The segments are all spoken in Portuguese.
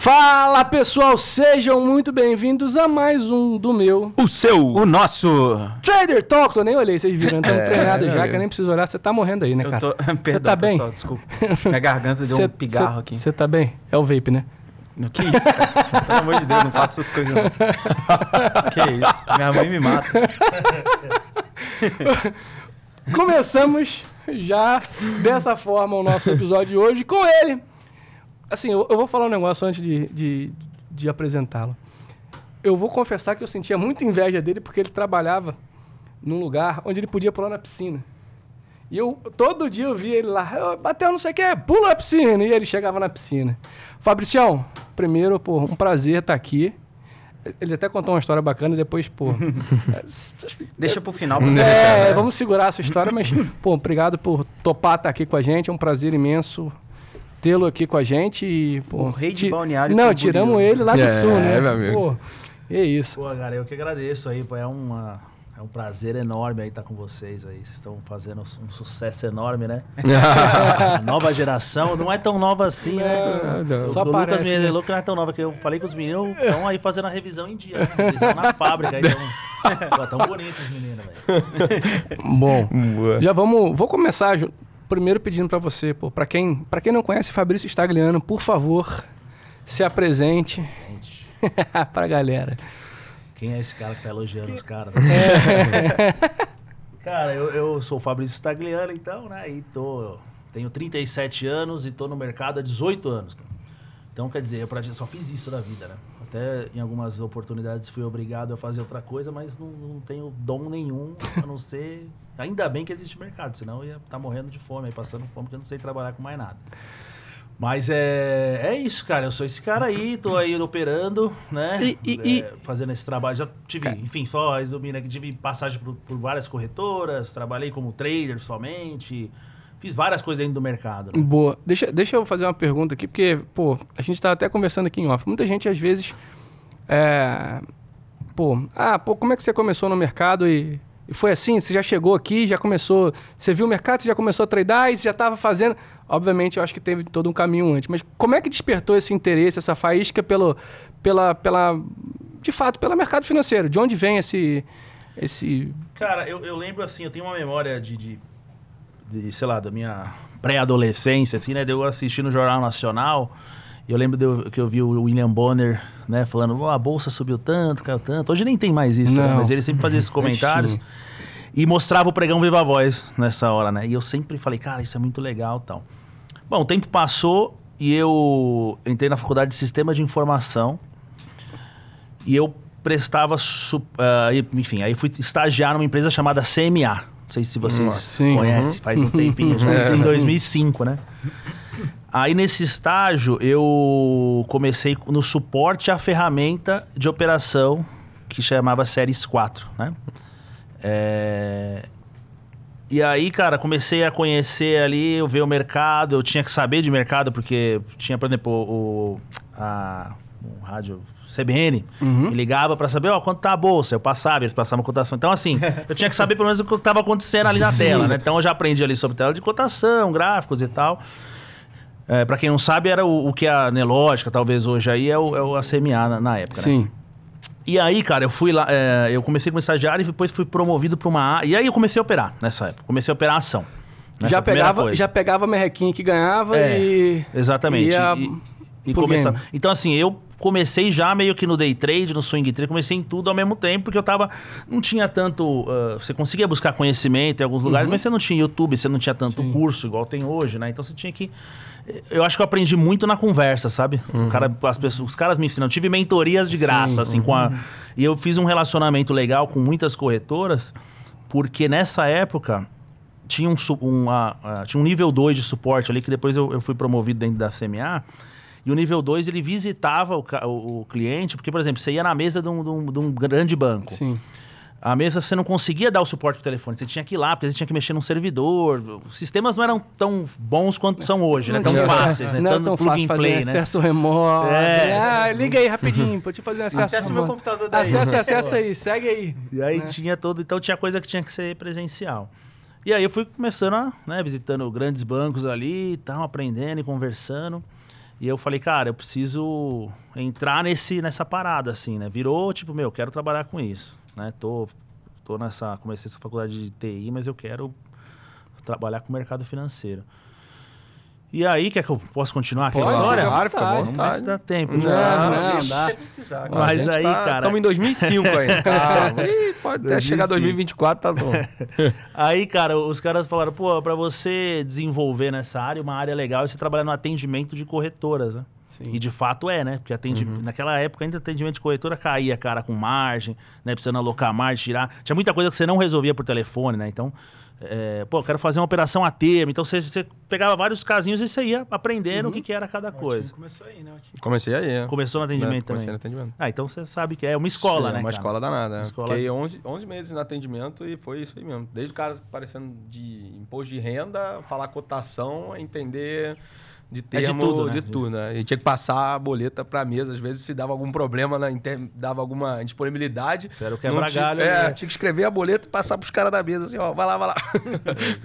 Fala pessoal, sejam muito bem-vindos a mais um do meu, o seu, o nosso Trader Talk. Eu nem olhei, vocês viram, estamos é, treinados já, que eu nem preciso olhar. Você tá morrendo aí, né, cara? Tô... Perdão, tá bem? pessoal, desculpa. Minha garganta deu cê, um pigarro cê, aqui. Você tá bem? É o vape, né? que isso, cara? Pelo amor de Deus, não faço essas coisas não. que isso, minha mãe me mata. Começamos já dessa forma o nosso episódio de hoje com ele, Assim, eu, eu, vou falar um negócio antes de, de, de apresentá-lo. Eu vou confessar que eu sentia muita inveja dele porque ele trabalhava num lugar onde ele podia pular na piscina. E eu, todo dia eu via ele lá, bateu não sei o que, pula na piscina. E ele chegava na piscina. Fabricião, primeiro, pô, um prazer estar aqui. Ele até contou uma história bacana e depois, pô. Deixa pro final pra é, você é, deixar, né? vamos segurar essa história, mas, pô, obrigado por topar estar aqui com a gente. É um prazer imenso tê-lo aqui com a gente. E, pô, o rei de balneário. Não, tiramos ele lá do é, sul, né? É, meu amigo. Pô, é isso. Pô, eu que agradeço aí, pô, é uma... É um prazer enorme aí estar tá com vocês aí. Vocês estão fazendo um sucesso enorme, né? nova geração. Não é tão nova assim, não, né? Não. Só o parece, Lucas né? louco, não é tão nova. que Eu falei que os meninos estão aí fazendo a revisão em dia. Né? Revisão na fábrica. Então... tão bonitos os meninos, velho. Bom, já vamos... Vou começar primeiro pedindo para você, pô, para quem, para quem não conhece Fabrício Stagliano, por favor, se apresente. para pra galera. Quem é esse cara que tá elogiando os caras? Né? É. cara, eu, eu sou o Fabrício Stagliano, então, né? E tô, tenho 37 anos e tô no mercado há 18 anos. Então, quer dizer, eu só fiz isso na vida, né? Até em algumas oportunidades fui obrigado a fazer outra coisa, mas não, não tenho dom nenhum, a não ser Ainda bem que existe mercado, senão ia estar tá morrendo de fome, aí, passando fome, porque eu não sei trabalhar com mais nada. Mas é, é isso, cara. Eu sou esse cara aí, tô aí operando, né? E, e, é, fazendo esse trabalho. Já tive, cara. enfim, só resumindo né, aqui, tive passagem por, por, várias corretoras, trabalhei como trader somente. Fiz várias coisas dentro do mercado. Né? Boa. Deixa, deixa eu fazer uma pergunta aqui, porque, pô, a gente tá até conversando aqui em off. Muita gente, às vezes, é... Pô, ah, pô, como é que você começou no mercado e e foi assim? Você já chegou aqui, já começou. Você viu o mercado, você já começou a tradar e você já estava fazendo. Obviamente, eu acho que teve todo um caminho antes. Mas como é que despertou esse interesse, essa faísca pelo, pela, pela. De fato, pelo mercado financeiro? De onde vem esse. esse... Cara, eu, eu lembro assim, eu tenho uma memória de, de, de sei lá, da minha pré-adolescência, assim, né? De eu assistir no Jornal Nacional eu lembro de, que eu vi o William Bonner, né, falando, oh, a bolsa subiu tanto, caiu tanto. Hoje nem tem mais isso, né? mas ele sempre fazia esses é comentários. e mostrava o pregão Viva Voz nessa hora, né? E eu sempre falei, cara, isso é muito legal tal. Bom, o tempo passou e eu entrei na faculdade de Sistema de Informação e eu prestava. Uh, enfim, aí fui estagiar numa empresa chamada CMA. Não sei se vocês Nossa, sim, conhecem, uhum. faz um tempinho, já, é. em 2005, né? Aí nesse estágio eu comecei no suporte à ferramenta de operação que chamava Série 4, né? É... E aí, cara, comecei a conhecer ali, eu ver o mercado, eu tinha que saber de mercado, porque tinha, por exemplo, o, a, rádio CBN, uhum. ligava para saber, ó, oh, quanto tá a bolsa, eu passava, eles passavam cotação. Então, assim, eu tinha que saber pelo menos o que estava acontecendo ali na Sim. tela, né? Então, eu já aprendi ali sobre tela de cotação, gráficos e tal. É, para quem não sabe, era o, o que a Nelógica, talvez hoje aí, é o, é o ACMA na, na época, né? Sim. Né? E aí, cara, eu fui lá, é, eu comecei como estagiário e depois fui promovido para uma. E aí eu comecei a operar nessa época. Comecei a operar a ação. Né? Já, pegava, já pegava a merrequinha que ganhava é, e. Exatamente. Ia... E, e começava. Então, assim, eu comecei já meio que no day trade, no swing trade, comecei em tudo ao mesmo tempo, porque eu tava. Não tinha tanto. Uh, você conseguia buscar conhecimento em alguns lugares, uhum. mas você não tinha YouTube, você não tinha tanto Sim. curso igual tem hoje, né? Então você tinha que eu acho que eu aprendi muito na conversa, sabe? Uhum. Cara, as pessoas, os caras me ensinam. tive mentorias de graça, Sim, assim, uhum. com a. Uhum. E eu fiz um relacionamento legal com muitas corretoras, porque nessa época tinha um, tinha um nível 2 de suporte ali, que depois eu, eu, fui promovido dentro da CMA. E o nível 2 ele visitava o, o, o, cliente, porque, por exemplo, você ia na mesa de um, de um, de um grande banco. Sim a mesa você não conseguia dar o suporte pro telefone, você tinha que ir lá, porque você tinha que mexer num servidor. Os sistemas não eram tão bons quanto são hoje, né? Tão fáceis, né? Não é Tanto tão plug and play, fazer né? acesso remoto. Né? É. Ah, liga aí rapidinho, pode fazer um acesso Acessa o meu computador daí. Acessa, acessa aí, segue aí. E aí né? tinha todo, então tinha coisa que tinha que ser presencial. E aí eu fui começando a, né, visitando grandes bancos ali, tal, aprendendo e conversando. E eu falei, cara, eu preciso entrar nesse, nessa parada, assim, né? Virou, tipo, meu, quero trabalhar com isso né? Tô, tô nessa, comecei essa faculdade de TI, mas eu quero trabalhar com o mercado financeiro. E aí, quer que eu possa continuar aqui a história? Claro, fica bom. Não mais dá tempo. Não, não, não, não dá. Precisar, Mas aí, tá, cara... Estamos em 2005 aí Ih, pode até chegar 2024, tá bom. aí, cara, os caras falaram, pô, para você desenvolver nessa área, uma área legal, é você trabalhar no atendimento de corretoras, né? Sim. E de fato é, né? Porque atende... Uhum. naquela época ainda atendimento de corretora caía, cara, com margem, né? Precisando alocar margem, tirar. Tinha muita coisa que você não resolvia por telefone, né? Então, é... pô, quero fazer uma operação a termo. Então você, você pegava vários casinhos e você ia aprendendo uhum. o que, que era cada coisa. Começou aí, né? Comecei aí, é. Começou no né? atendimento Comecei também. no atendimento. Ah, então você sabe que é uma escola, Sim, é né? É uma cara? escola danada. Uma escola... Fiquei 11, 11 meses no atendimento e foi isso aí mesmo. Desde o cara parecendo de imposto de renda, falar cotação, entender. É de termo, é de tudo, de né? tudo, né? E tinha que passar a boleta para mesa, às vezes se dava algum problema, na inter... dava alguma indisponibilidade. Isso era o quebra-galho. Tinha... É, né? tinha que escrever a boleta e passar pros caras da mesa, assim, ó, vai lá, vai lá.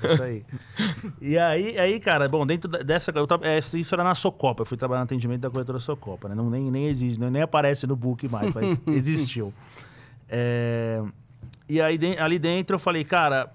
É, isso aí. E aí, aí, cara, bom, dentro dessa... Eu, é, isso era na Socopa, eu fui trabalhar no atendimento da corretora Socopa, né? Não, nem, nem existe, nem aparece no book mais, mas existiu. É... E aí, ali dentro eu falei, cara,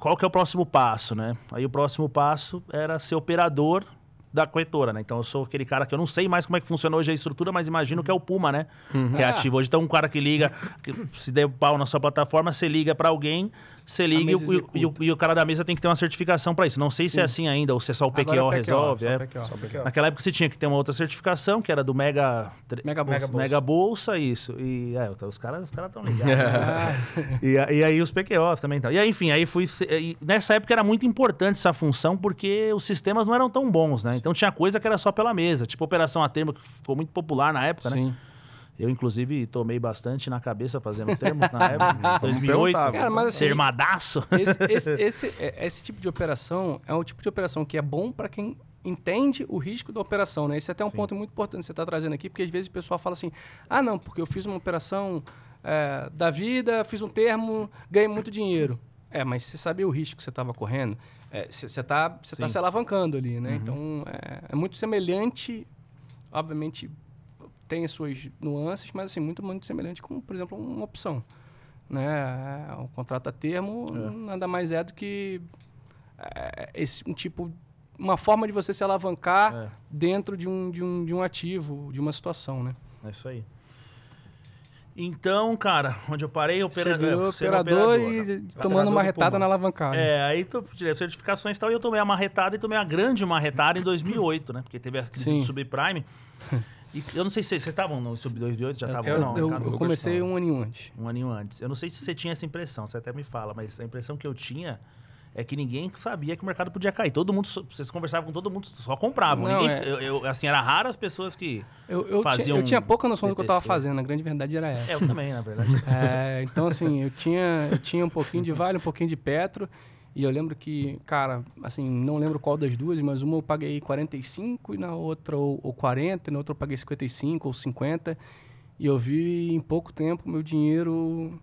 qual que é o próximo passo, né? Aí o próximo passo era ser operador da corretora, né? Então eu sou aquele cara que eu não sei mais como é que funciona hoje a estrutura, mas imagino que é o Puma, né? Uhum. Que é ah. ativo. Hoje tem então, um cara que liga, que se der pau na sua plataforma, você liga para alguém, você tá liga e o, e, e o, cara da mesa tem que ter uma certificação para isso. Não sei Sim. se é assim ainda, ou se é só o é PQO, resolve. É PQO, Só PQO. Naquela época você tinha que ter uma outra certificação, que era do Mega... Mega Bolsa. Mega Bolsa, isso. E é, então, os caras os estão ligados. né? e, e, aí os PQOs também. Então. E aí, enfim, aí fui... nessa época era muito importante essa função, porque os sistemas não eram tão bons, né? Então tinha coisa que era só pela mesa, tipo Operação a Termo, que ficou muito popular na época, né? Sim. né? Eu, inclusive, tomei bastante na cabeça fazendo termo na época, 2008. Então, Cara, mas assim, Sermadaço. Esse, esse, esse, é, esse, tipo de operação é um tipo de operação que é bom para quem entende o risco da operação, né? Isso é até um Sim. ponto muito importante que você está trazendo aqui, porque às vezes o pessoal fala assim, ah, não, porque eu fiz uma operação é, da vida, fiz um termo, ganhei muito dinheiro. É, mas você sabia o risco que você estava correndo? Você é, está tá, tá se alavancando ali, né? Uhum. Então, é, é, muito semelhante, obviamente, tem as suas nuances, mas assim, muito, muito semelhante com, por exemplo, uma opção. Né? O contrato a termo é. nada mais é do que é, esse, um tipo uma forma de você se alavancar é. dentro de um, de, um, de um ativo, de uma situação, né? É isso aí. Então, cara, onde eu parei, opera... virou é, operador, é operador e tomando uma retada na alavancada. É, aí tu tirei certificações e tal, e eu tomei a marretada e tomei a grande marretada em 2008, né? Porque teve a crise Sim. do subprime. E eu não sei se vocês estavam no sub 2008, já estavam não? Eu, eu, eu comecei um aninho antes. Um aninho antes. Eu não sei se você tinha essa impressão, você até me fala, mas a impressão que eu tinha é que ninguém sabia que o mercado podia cair. Todo mundo, vocês conversavam com todo mundo, só compravam. Não, ninguém, é... eu, eu, assim, era raro as pessoas que eu, eu faziam... Tinha, eu tinha pouca noção do que eu estava fazendo, a grande verdade era essa. É, eu também, na verdade. é, então, assim, eu tinha, eu tinha um pouquinho de Vale, um pouquinho de Petro, e eu lembro que, cara, assim, não lembro qual das duas, mas uma eu paguei 45 e na outra, ou, ou 40, e na outra eu paguei 55 ou 50, e eu vi em pouco tempo meu dinheiro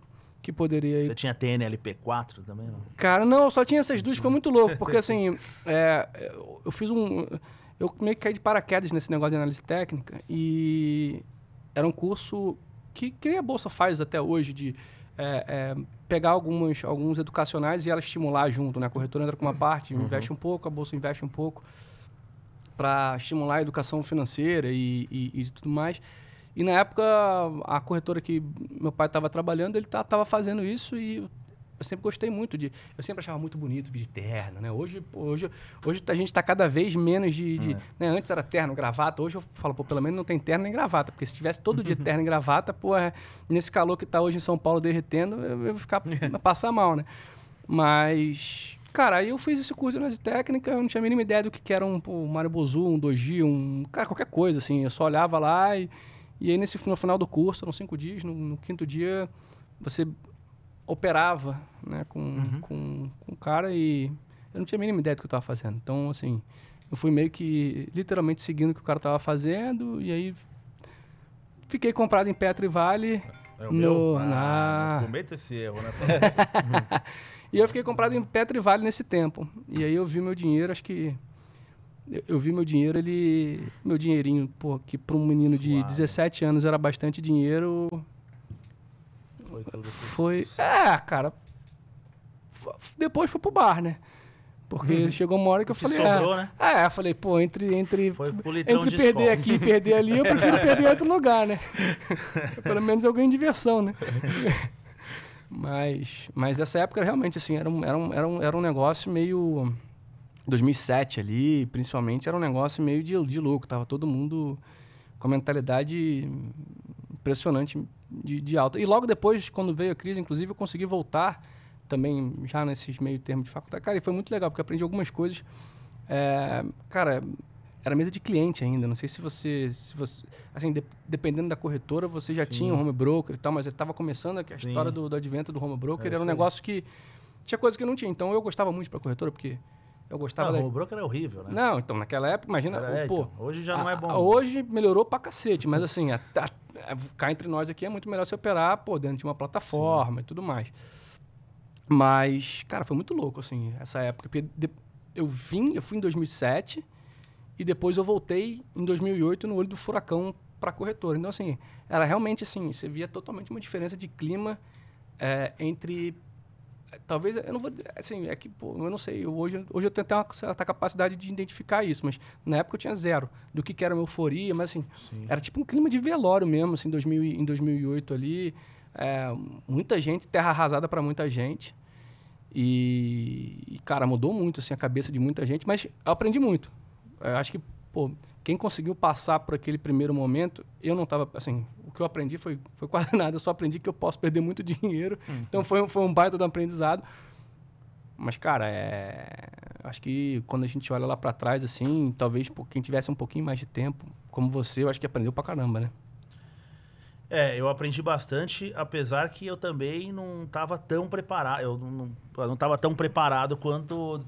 que poderia ir. Você tinha TNLP4 também? Não? Cara, não, eu só tinha essas duas, foi muito louco, porque assim, é, eu fiz um. Eu meio que caí de paraquedas nesse negócio de análise técnica e era um curso que, que nem a Bolsa faz até hoje, de é, é, pegar algumas, alguns educacionais e ela estimular junto, né? A corretora entra com uma parte, uhum. investe um pouco, a Bolsa investe um pouco para estimular a educação financeira e, e, e tudo mais. E na época, a corretora que meu pai estava trabalhando, ele estava fazendo isso e eu sempre gostei muito de. Eu sempre achava muito bonito de terno, né? Hoje, hoje, hoje a gente está cada vez menos de. de é. né? Antes era terno, gravata. Hoje eu falo, pô, pelo menos não tem terno nem gravata. Porque se tivesse todo dia terno e gravata, pô, é, nesse calor que está hoje em São Paulo derretendo, eu, ia ficar, ia passar mal, né? Mas. Cara, aí eu fiz esse curso de técnica, eu não tinha a mínima ideia do que, que era um, um Mario Bozu, um Doji, um. Cara, qualquer coisa, assim. Eu só olhava lá e e aí, nesse, no final do curso, eram cinco dias, no, no quinto dia você operava né, com, uhum. com, com o cara e eu não tinha a mínima ideia do que eu estava fazendo. Então, assim, eu fui meio que literalmente seguindo o que o cara estava fazendo e aí fiquei comprado em Petro e Vale. É o no, meu, ah, na... esse erro, né? e eu fiquei comprado em Petro e Vale nesse tempo. E aí eu vi meu dinheiro, acho que eu, eu, vi meu dinheiro, ele. Meu dinheirinho, pô, que para um menino Suave. de 17 anos era bastante dinheiro. Foi tudo. Foi. É, cara. Depois foi pro bar, né? Porque uhum. chegou uma hora que eu falei. Sobrou, ah, né? É, eu falei, pô, entre, entre, entre perder aqui e perder ali, eu prefiro perder outro lugar, né? Pelo menos eu ganho diversão, né? mas, mas nessa época realmente, assim, era um, era um, era um, era um negócio meio. 2007 ali, principalmente, era um negócio meio de, de louco. Tava todo mundo com a mentalidade impressionante de, de alta. E logo depois, quando veio a crise, inclusive, eu consegui voltar também já nesses meio termo de faculdade. Cara, e foi muito legal, porque aprendi algumas coisas. É, cara, era mesa de cliente ainda. Não sei se você, se você assim, de, dependendo da corretora, você já Sim. tinha um home broker e tal, mas estava começando a, a história do, do, advento do home broker. É, era um negócio que tinha coisa que não tinha. Então eu gostava muito para corretora porque eu gostava. Não, da... o broker era horrível, né? Não, então naquela época, imagina. Era, é, pô, então, hoje já a, não é bom. hoje melhorou pra cacete, mas assim, a, a, cá entre nós aqui é muito melhor se operar pô, dentro de uma plataforma Sim. e tudo mais. Mas, cara, foi muito louco, assim, essa época. Porque eu vim, eu fui em 2007 e depois eu voltei em 2008 no olho do furacão para corretora. Então, assim, era realmente assim, você via totalmente uma diferença de clima é, entre talvez eu não vou assim é que pô, eu não sei eu, hoje hoje eu tenho até uma tá certa capacidade de identificar isso mas na época eu tinha zero do que, que era uma euforia mas assim Sim. era tipo um clima de velório mesmo assim 2000 em 2008 ali é, muita gente terra arrasada para muita gente e, e, cara mudou muito assim a cabeça de muita gente mas eu aprendi muito eu acho que pô, quem conseguiu passar por aquele primeiro momento eu não tava assim que eu aprendi foi, foi quase nada. Eu só aprendi que eu posso perder muito dinheiro. Uhum. Então foi, foi um baita do aprendizado. Mas, cara, é... acho que quando a gente olha lá para trás, assim, talvez por quem tivesse um pouquinho mais de tempo, como você, eu acho que aprendeu pra caramba, né? É, eu aprendi bastante, apesar que eu também não estava tão preparado. Eu não, eu não tava tão preparado quanto,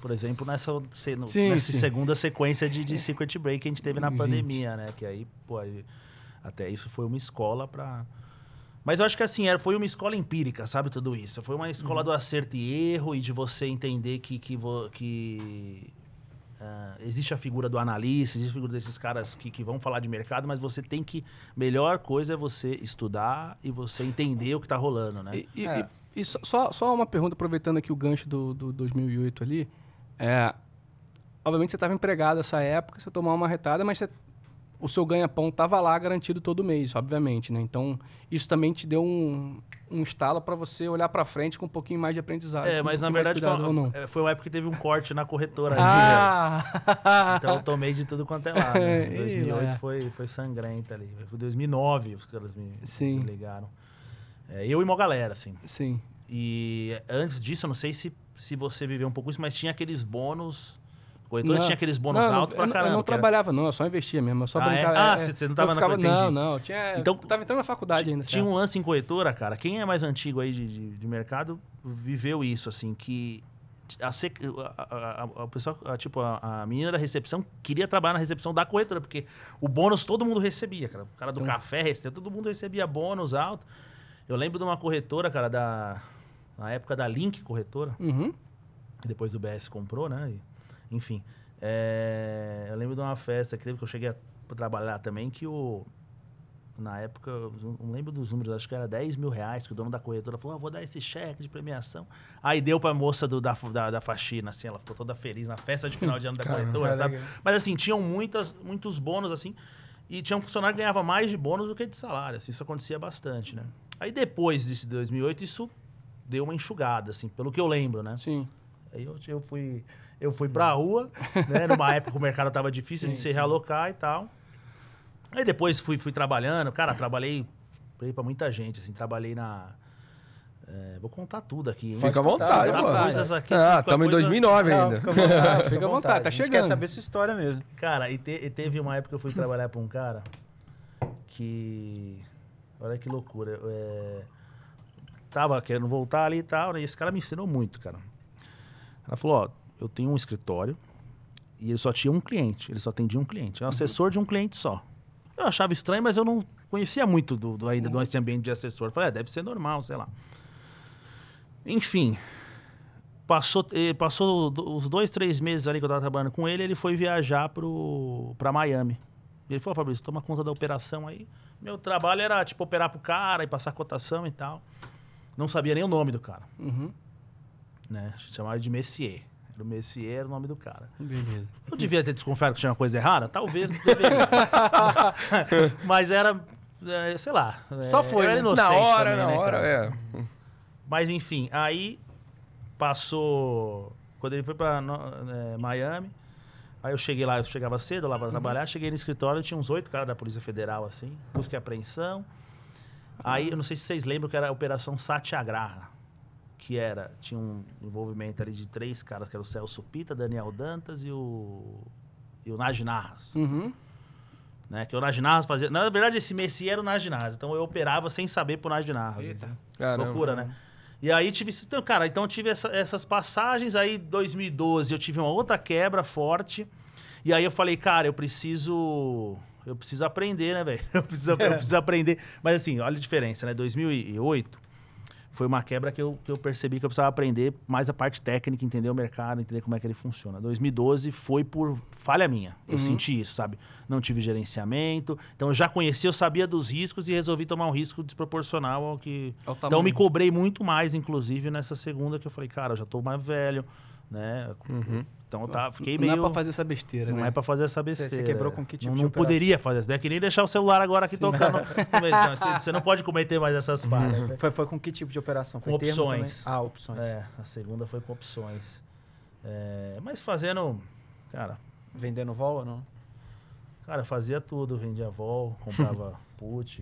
por exemplo, nessa, se, no, sim, nessa sim. segunda sequência de, de é. Break que a gente teve na gente. pandemia, né? Que aí, pô, aí até isso foi uma escola para mas eu acho que assim, era, é, foi uma escola empírica, sabe, tudo isso. Foi uma escola uhum. do acerto e erro e de você entender que, que, vo, que uh, existe a figura do analista, existe a figura desses caras que, que vão falar de mercado, mas você tem que. Melhor coisa é você estudar e você entender o que está rolando, né? E, e, é. e, e, só, só uma pergunta, aproveitando aqui o gancho do, do 2008 ali. É, obviamente você estava empregado nessa época, você tomou uma retada, mas você o seu ganha-pão estava lá garantido todo mês, obviamente, né? Então, isso também te deu um, um estalo para você olhar para frente com um pouquinho mais de aprendizado. É, mas um na verdade foi uma, é, foi uma, época que teve um corte na corretora. Né? ah! Então, eu tomei de tudo quanto é lá. Né? 2008 foi, foi sangrento ali. Foi 2009 os caras me, Sim. me ligaram. É, eu e uma galera, assim. Sim. E antes disso, eu não sei se, se você viveu um pouco isso, mas tinha aqueles bônus Corretora não, tinha aqueles bônus altos pra caramba. Eu não trabalhava, não, eu só investia mesmo. Eu só ah, é? brincava. Ah, é? Ah, você é, não tava na ficava, Não, não. Tinha, então, tava entrando na faculdade ainda. Tinha um lance em corretora, cara. Quem é mais antigo aí de, de, de mercado viveu isso, assim, que a, sec... a, a, a, pessoa, a, tipo, a, a, menina da recepção queria trabalhar na recepção da corretora, porque o bônus todo mundo recebia, cara. O cara do então... café recebia, todo mundo recebia bônus alto. Eu lembro de uma corretora, cara, da. Na época da Link Corretora, uhum. que depois o BS comprou, né? E enfim, é, eu lembro de uma festa que teve que eu cheguei a trabalhar também, que o... Na época, não lembro dos números, acho que era 10 mil reais, que o dono da corretora falou, ah, vou dar esse cheque de premiação. Aí deu pra moça do, da, da, da faxina, assim, ela ficou toda feliz na festa de final de ano da Caramba, corretora, sabe? Legal. Mas assim, tinham muitas, muitos bônus, assim, e tinha um funcionário que ganhava mais de bônus do que de salário. Assim, isso acontecia bastante, né? Aí depois de 2008, isso deu uma enxugada, assim, pelo que eu lembro, né? Sim. Aí eu, eu fui eu fui pra hum. rua, né? Numa época o mercado tava difícil sim, de se sim. realocar e tal. Aí depois fui, fui trabalhando. Cara, trabalhei para muita gente, assim. Trabalhei na... É, vou contar tudo aqui. Hein? Fica à vontade, mano. aqui, ah, estamos coisa... em 2009 ainda. Não, fica à vontade, fica à vontade. tá chegando. quer saber sua história mesmo. Cara, e, te, e teve uma época que eu fui trabalhar pra um cara que... Olha que loucura. É... Tava querendo voltar ali e tal, né? E esse cara me ensinou muito, cara. Ela falou, ó eu tenho um escritório e ele só tinha um cliente, ele só atendia um cliente, é um uhum. assessor de um cliente só. Eu achava estranho, mas eu não conhecia muito do, do ainda do uhum. ambiente de assessor. Falei, é, deve ser normal, sei lá. Enfim, passou, eh, passou os dois, três meses ali que eu estava trabalhando com ele, ele foi viajar para Miami. Ele falou, Fabrício, toma conta da operação aí. Meu trabalho era, tipo, operar pro cara e passar cotação e tal. Não sabia nem o nome do cara. Uhum. Né? Chamava de Messier do Messier o nome do cara. Beleza. Eu devia ter desconfiado que tinha uma coisa errada? Talvez. Mas era, é, sei lá. Só é, foi. Era né? inocente. Na hora, também, na né, hora, cara? é. Mas enfim, aí passou. Quando ele foi pra é, Miami, aí eu cheguei lá, eu chegava cedo lá pra uhum. trabalhar, cheguei no escritório, tinha uns oito caras da Polícia Federal, assim, busca e apreensão. Aí, eu não sei se vocês lembram que era a Operação Satiagraha que era tinha um envolvimento ali de três caras, que era o Celso Pita, Daniel Dantas e o e o Naj Narras. Uhum. Né, que o Naj Narras fazia, na verdade esse Messi era o Naj Narras, então eu operava sem saber pro Naj Narras. Eita. loucura, né? E aí tive, então, cara, então tive essa, essas passagens, aí 2012 eu tive uma outra quebra forte. E aí eu falei, cara, eu preciso eu preciso aprender, né, velho? Eu, é. eu preciso aprender. Mas assim, olha a diferença, né? 2008 foi uma quebra que eu, que eu percebi que eu precisava aprender mais a parte técnica, entender o mercado, entender como é que ele funciona. 2012 foi por falha minha. Eu uhum. senti isso, sabe? Não tive gerenciamento. Então eu já conhecia, eu sabia dos riscos e resolvi tomar um risco desproporcional ao que. Ao então eu me cobrei muito mais, inclusive, nessa segunda, que eu falei, cara, eu já tô mais velho né? Uhum. Então tá, fiquei meio. Não é pra fazer essa besteira, não né? é pra fazer essa besteira. Você quebrou com que tipo Não, não poderia fazer isso. É que nem deixar o celular agora aqui Sim. tocando. Você não pode cometer mais essas uhum. falhas. Uhum. Foi, foi, com que tipo de operação? Foi com opções. Ah, opções. É, a segunda foi com opções. É, mas fazendo. Cara. Vendendo vol ou não? Cara, fazia tudo. Vendia vol, comprava put.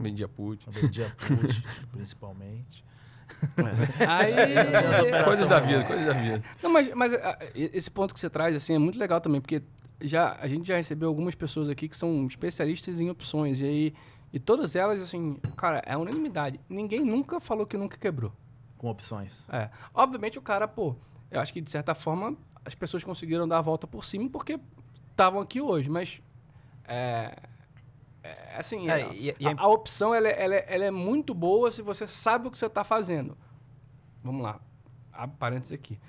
Vendia put. Vendia put, principalmente. Aí, é, é, é coisas da né? vida, coisas da vida. Não, mas, mas ah, esse ponto que você traz assim é muito legal também, porque já a gente já recebeu algumas pessoas aqui que são especialistas em opções e aí e todas elas assim, cara, é unanimidade. Ninguém nunca falou que nunca quebrou com opções. É. Obviamente o cara, pô, eu acho que de certa forma as pessoas conseguiram dar a volta por cima porque estavam aqui hoje, mas é, é, assim, é, a, e, é, é a, a, opção ela, é, ela, ela, é muito boa se você sabe o que você está fazendo. Vamos lá, abre parênteses aqui.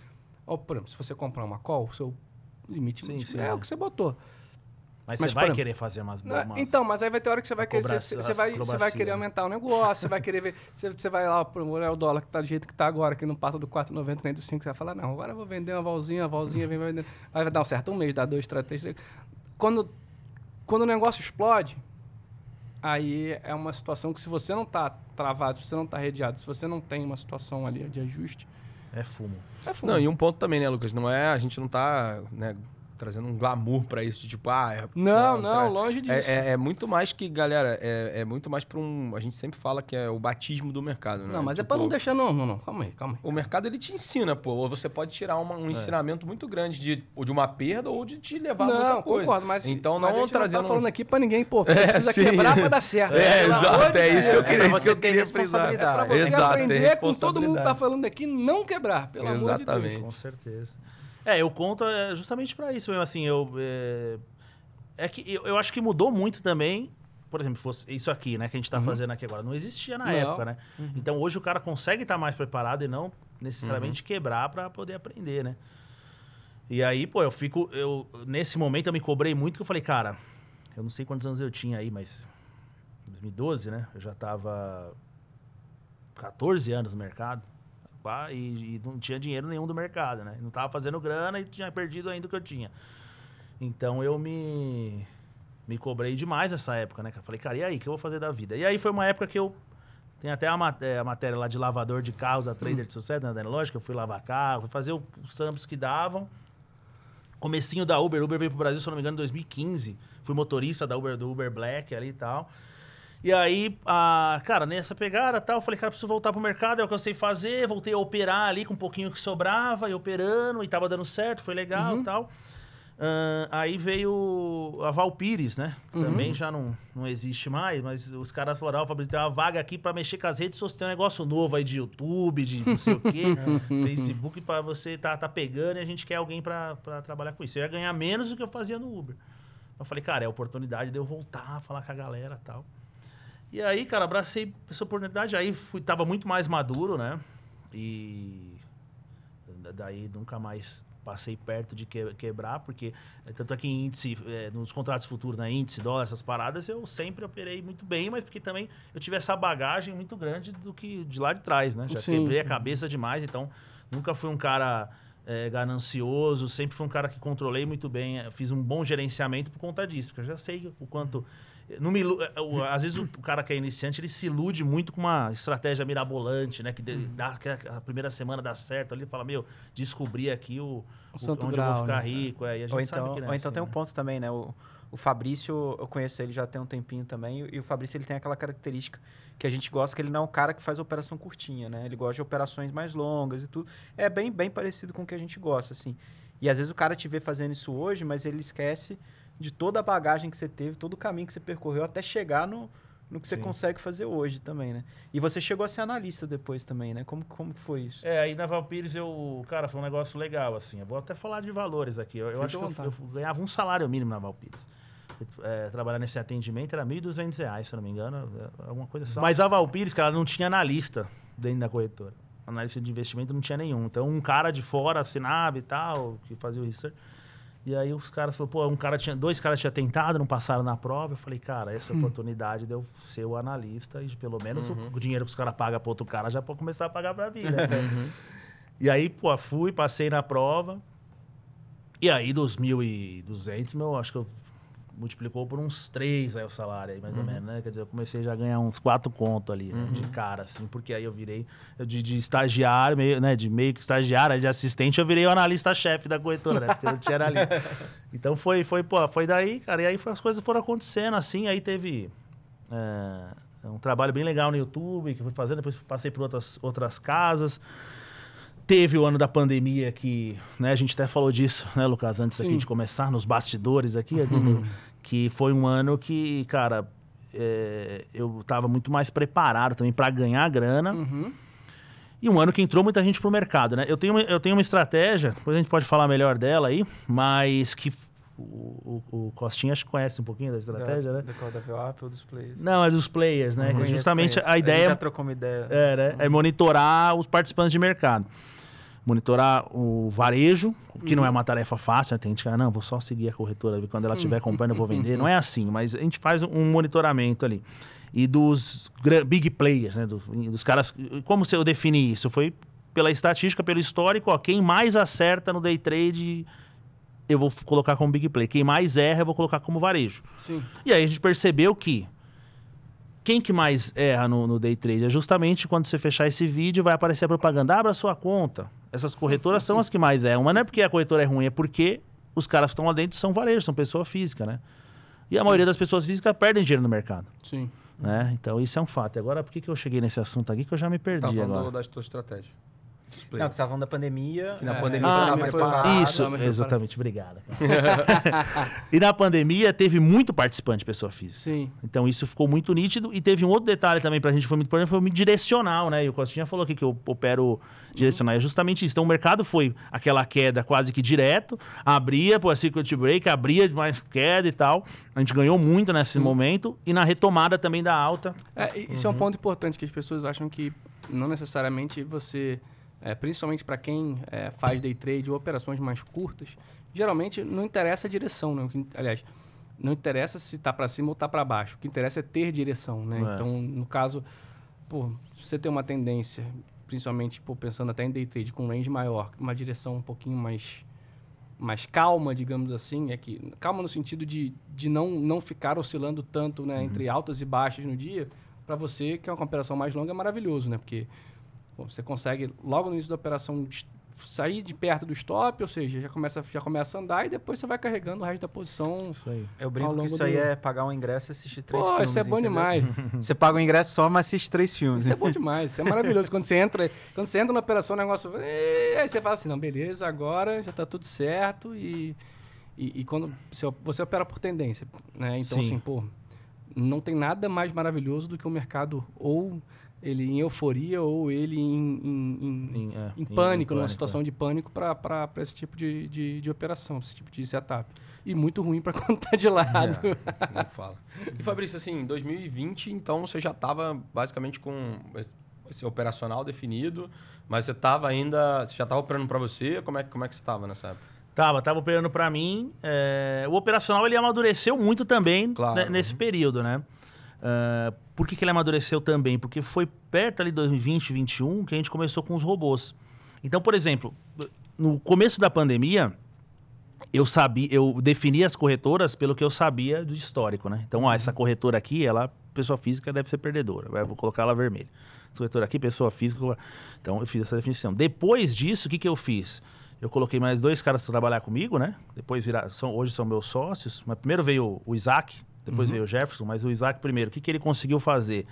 Oh, por exemplo, se você comprar uma call, o seu limite sim, sim, é, é, o que você botou. Mas, mas você vai exemplo, querer fazer umas, Então, mas aí vai ter hora que você vai querer. Você, você, vai, você vai querer aumentar o negócio, você vai querer ver. Você, você vai lá, olhar o dólar que tá do jeito que tá agora, que não passa do 4,90 nem do 5. Você vai falar, não, agora eu vou vender uma valzinha, uma valzinha, vem vendendo. Vai dar um certo um mês, dá dois, três, três. Quando, quando o negócio explode, aí é uma situação que se você não está travado, se você não está rediado se você não tem uma situação ali de ajuste... É fumo. É fumo. Não, e um ponto também, né, Lucas? Não é... A gente não está... Né, trazendo um glamour para isso de tipo, ah, é, não, não, não longe é, disso. É, é, é, muito mais que, galera, é, é muito mais para um. A gente sempre fala que é o batismo do mercado, né? Não, mas é tipo, é para não deixar, não, não, não. Calma aí, calma aí. O mercado ele te ensina, pô. Ou você pode tirar uma, um ensinamento muito grande de, ou de uma perda ou de te levar não, a muita coisa. Concordo, mas, então não mas a trazendo... não tá falando aqui para ninguém, pô. Você precisa sim. quebrar para dar certo. É, exato, é isso que eu queria. É, isso que eu queria responsabilidade. É para você exato, aprender com todo mundo que tá falando aqui não quebrar, pelo Exatamente. amor de Deus. Com certeza. É, eu conto é, justamente para isso mesmo, assim, eu... É, é que eu, eu, acho que mudou muito também, por exemplo, fosse isso aqui, né, que a gente tá uhum. fazendo aqui agora, não existia na não. época, né? Uhum. Então hoje o cara consegue estar tá mais preparado e não necessariamente uhum. quebrar para poder aprender, né? E aí, pô, eu fico, eu nesse momento eu me cobrei muito que eu falei, cara, eu não sei quantos anos eu tinha aí, mas 2012, né? Eu já tava 14 anos no mercado e, e, não tinha dinheiro nenhum do mercado, né? Não estava fazendo grana e tinha perdido ainda o que eu tinha. Então eu me me cobrei demais nessa época, né? Eu falei, cara, e aí, o que eu vou fazer da vida? E aí foi uma época que eu tem até a, mat eh, a matéria lá de lavador de carros, a hum. trader hum. de sucesso, né? Lógico, eu fui lavar carro, fui fazer os trampos que davam. Comecinho da Uber, Uber veio pro Brasil, se eu não me engano, em 2015. Fui motorista da Uber, do Uber Black ali e tal. E aí, a, cara, nessa pegada tal, eu falei, cara, preciso voltar pro mercado, é o que eu sei fazer. Voltei a operar ali com um pouquinho que sobrava, e operando, e tava dando certo, foi legal e uhum. tal. Uh, aí veio a Valpires né? Uhum. Também já não, não existe mais, mas os caras falaram, ah, Fabrício, tem uma vaga aqui para mexer com as redes sociais, tem um negócio novo aí de YouTube, de não sei o quê, é. Facebook, para você tá, tá pegando e a gente quer alguém para trabalhar com isso. Eu ia ganhar menos do que eu fazia no Uber. Eu falei, cara, é a oportunidade de eu voltar, falar com a galera tal. E aí, cara, abracei essa oportunidade. Aí fui, tava muito mais maduro, né? E daí nunca mais passei perto de que, quebrar, porque é, tanto aqui é em índice, é, nos contratos futuros, né, índice, dólar, essas paradas, eu sempre operei muito bem, mas porque também eu tive essa bagagem muito grande do que de lá de trás, né? Já Sim. quebrei a cabeça demais, então nunca fui um cara é, ganancioso, sempre fui um cara que controlei muito bem, é, fiz um bom gerenciamento por conta disso, porque eu já sei o quanto... Não me é, é, Às vezes o cara que é iniciante, ele se ilude muito com uma estratégia mirabolante, né? Que, uhum. dá, que a primeira semana dá certo ali, fala, meu, descobri aqui o, o, Santo onde Grau, eu vou ficar né? rico. É, ou então, é ou então assim, tem um né? ponto também, né? O, o Fabrício, eu conheço ele já tem um tempinho também, e o Fabrício ele tem aquela característica que a gente gosta, que ele não é um cara que faz operação curtinha, né? Ele gosta de operações mais longas e tudo. É bem, bem parecido com o que a gente gosta, assim. E às vezes o cara te vê fazendo isso hoje, mas ele esquece de toda a bagagem que você teve, todo o caminho que você percorreu até chegar no, no que você consegue fazer hoje também, né? E você chegou a ser analista depois também, né? Como, como foi isso? É, aí na Valpires eu, cara, foi um negócio legal, assim. Eu vou até falar de valores aqui. Eu, eu acho que eu, eu, ganhava um salário mínimo na Valpires. É, trabalhar nesse atendimento era R$ 1.200, se eu não me engano, é, alguma coisa Mas a Valpires, cara, não tinha analista dentro da corretora. Analista de investimento não tinha nenhum. Então, um cara de fora assinava e tal, que fazia o research. E aí os caras falaram, pô, um cara tinha, dois caras tinham tentado, não passaram na prova. Eu falei, cara, essa é hum. oportunidade de eu ser o analista e pelo menos uhum. o, dinheiro que os caras pagam para outro cara já pode começar a pagar para mim, né? uhum. E aí, pô, fui, passei na prova. E aí, 2.200, meu, acho que eu multiplicou por uns três aí o salário, aí, mais uhum. ou menos, né? Quer dizer, eu comecei já a ganhar uns quatro contos ali, né? de uhum. cara, assim, porque aí eu virei de, de estagiário, meio, né? De meio que estagiário, de assistente, eu virei o analista-chefe da corretora, né? Porque eu tinha ali. Então foi, foi, pô, foi daí, cara, e aí foi, as coisas foram acontecendo, assim, aí teve. É, um trabalho bem legal no YouTube que fui fazendo, depois passei por outras, outras casas. Teve o ano da pandemia que, né, a gente até falou disso, né, Lucas, antes Sim. aqui de começar, nos bastidores aqui, uhum. que foi um ano que, cara, é, eu estava muito mais preparado também para ganhar grana. Uhum. E um ano que entrou muita gente pro mercado, né? Eu tenho uma, eu tenho uma estratégia, depois a gente pode falar melhor dela aí, mas que o, o, o Costinha acho que conhece um pouquinho da estratégia, da, né? Da VWAP ou dos players. Não, é dos players, né? Uhum. É justamente conheço. a ideia... A gente já trocou uma ideia. É, né? É uhum. É monitorar os participantes de mercado monitorar o varejo, que uhum. não é uhum. uma tarefa fácil, né? tem gente que ah, não, vou só seguir a corretora, quando ela estiver comprando eu vou vender. Não é assim, mas a gente faz um monitoramento ali. E dos big players, né? dos, dos caras. Como eu defini isso? Foi pela estatística, pelo histórico, ó, quem mais acerta no day trade eu vou colocar como big player Quem mais erra, eu vou colocar como varejo. Sim. E aí a gente percebeu que quem que mais erra no, no day trade é justamente quando você fechar esse vídeo, vai aparecer a propaganda, abra sua conta. Essas corretoras são as que mais é Mas não é porque a corretora é ruim, é porque os caras que estão lá dentro são varejo, são pessoa física, né? E a Sim. maioria das pessoas físicas perdem dinheiro no mercado. Sim. Né? Então, isso é um fato. Agora, por que, que eu cheguei nesse assunto aqui que eu já me perdi tá falando agora? da sua estratégia. Não, que você estava falando da pandemia. Que na é. pandemia você ah, mais parado. Isso, exatamente. Obrigado. e na pandemia teve muito participante pessoa física. Sim. Então isso ficou muito nítido. E teve um outro detalhe também para a gente foi muito importante, foi muito direcional, né? E o Costinha falou aqui que eu opero direcional. Uhum. É justamente isso. Então o mercado foi aquela queda quase que direto. Abria, por a circuit break, abria mais queda e tal. A gente ganhou muito nesse uhum. momento. E na retomada também da alta. É, isso uhum. é um uhum. ponto importante que as pessoas acham que não necessariamente você é, principalmente para quem é, faz day trade ou operações mais curtas, geralmente não interessa a direção, né? aliás, não interessa se está para cima ou está para baixo. O que interessa é ter direção, né? É. Então, no caso, pô, você tem uma tendência, principalmente pô, pensando até em day trade com range maior, uma direção um pouquinho mais mais calma, digamos assim, é que calma no sentido de, de não não ficar oscilando tanto, né, uhum. entre altas e baixas no dia, para você que é uma operação mais longa é maravilhoso, né? Porque você consegue, logo no início da operação, sair de perto do stop, ou seja, já começa, já começa a andar e depois você vai carregando o resto da posição. Isso aí. Eu brinco que isso do... aí é pagar um ingresso e assistir três Pô, filmes. Isso é bom entendeu? demais. você paga o um ingresso só, mas assiste três filmes. Isso é bom demais, isso é maravilhoso. quando, você entra, quando você entra na operação, o negócio. Aí você fala assim, não, beleza, agora já está tudo certo. E, e, e quando você, você, opera por tendência, né? Então, Sim. assim, pô, não tem nada mais maravilhoso do que o mercado ou ele em euforia ou ele em, em, em, é, em pânico, numa situação é. de pânico para esse tipo de, de, de operação, esse tipo de setup. E muito ruim para quando tá de lado. É, não fala. e Fabrício, assim, em 2020, então você já estava basicamente com esse operacional definido, mas você estava ainda, você já estava operando para você? Como é, como é que você estava nessa época? Tava, tava operando para mim. É... o operacional ele amadureceu muito também claro, né, nesse uhum. período, né? Ah, por que, que ele amadureceu também? Porque foi perto ali de 2020, 2021 que a gente começou com os robôs. Então, por exemplo, no começo da pandemia, eu sabia, eu defini as corretoras pelo que eu sabia do histórico, né? Então, ó, essa uhum. corretora aqui, ela, pessoa física, deve ser perdedora. Eu vou colocar ela vermelha. Corretora aqui, pessoa física. Então, eu fiz essa definição. Depois disso, o que, que eu fiz? Eu coloquei mais dois caras para trabalhar comigo, né? Depois viraram, são, hoje são meus sócios. Mas primeiro veio o Isaac, depois uhum. veio o Jefferson, mas o Isaac primeiro. O que, que ele conseguiu fazer?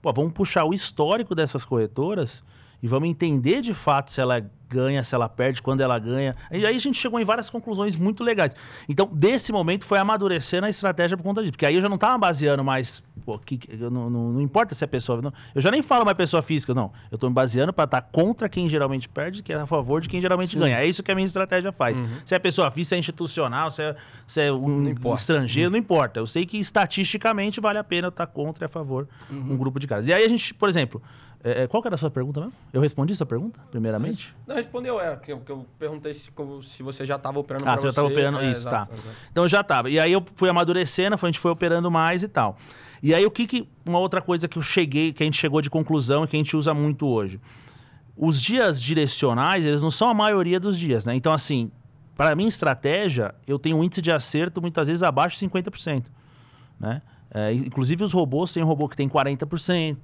Pô, vamos puxar o histórico dessas corretoras e vamos entender de fato se ela ganha, se ela perde, quando ela ganha. E aí a gente chegou em várias conclusões muito legais. Então, desse momento foi amadurecer na estratégia por conta disso. Porque aí eu já não estava baseando mais. Pô, que, não, não, não, importa se é pessoa. Não, eu já nem falo mais pessoa física, não. Eu estou me baseando para estar tá contra quem geralmente perde, que é a favor de quem geralmente Sim. ganha. É isso que a minha estratégia faz. Uhum. Se é pessoa física, se é institucional, se é, se é um estrangeiro, uhum. não importa. Eu sei que estatisticamente vale a pena estar tá contra e a favor uhum. um grupo de caras. E aí a gente, por exemplo. É, é, qual que era a sua pergunta mesmo? Eu respondi sua pergunta, primeiramente? Não, respondeu, é. Que eu, que eu perguntei se, como, se você já estava operando Ah, se você já estava operando, é, isso, tá. Exato. Então, eu já estava. E aí eu fui amadurecendo, a gente foi operando mais e tal. E aí, o que, que Uma outra coisa que eu cheguei, que a gente chegou de conclusão e que a gente usa muito hoje. Os dias direcionais, eles não são a maioria dos dias, né? Então, assim, para minha estratégia, eu tenho um índice de acerto muitas vezes abaixo de 50%, né? É, inclusive os robôs, tem um robô que tem 40%,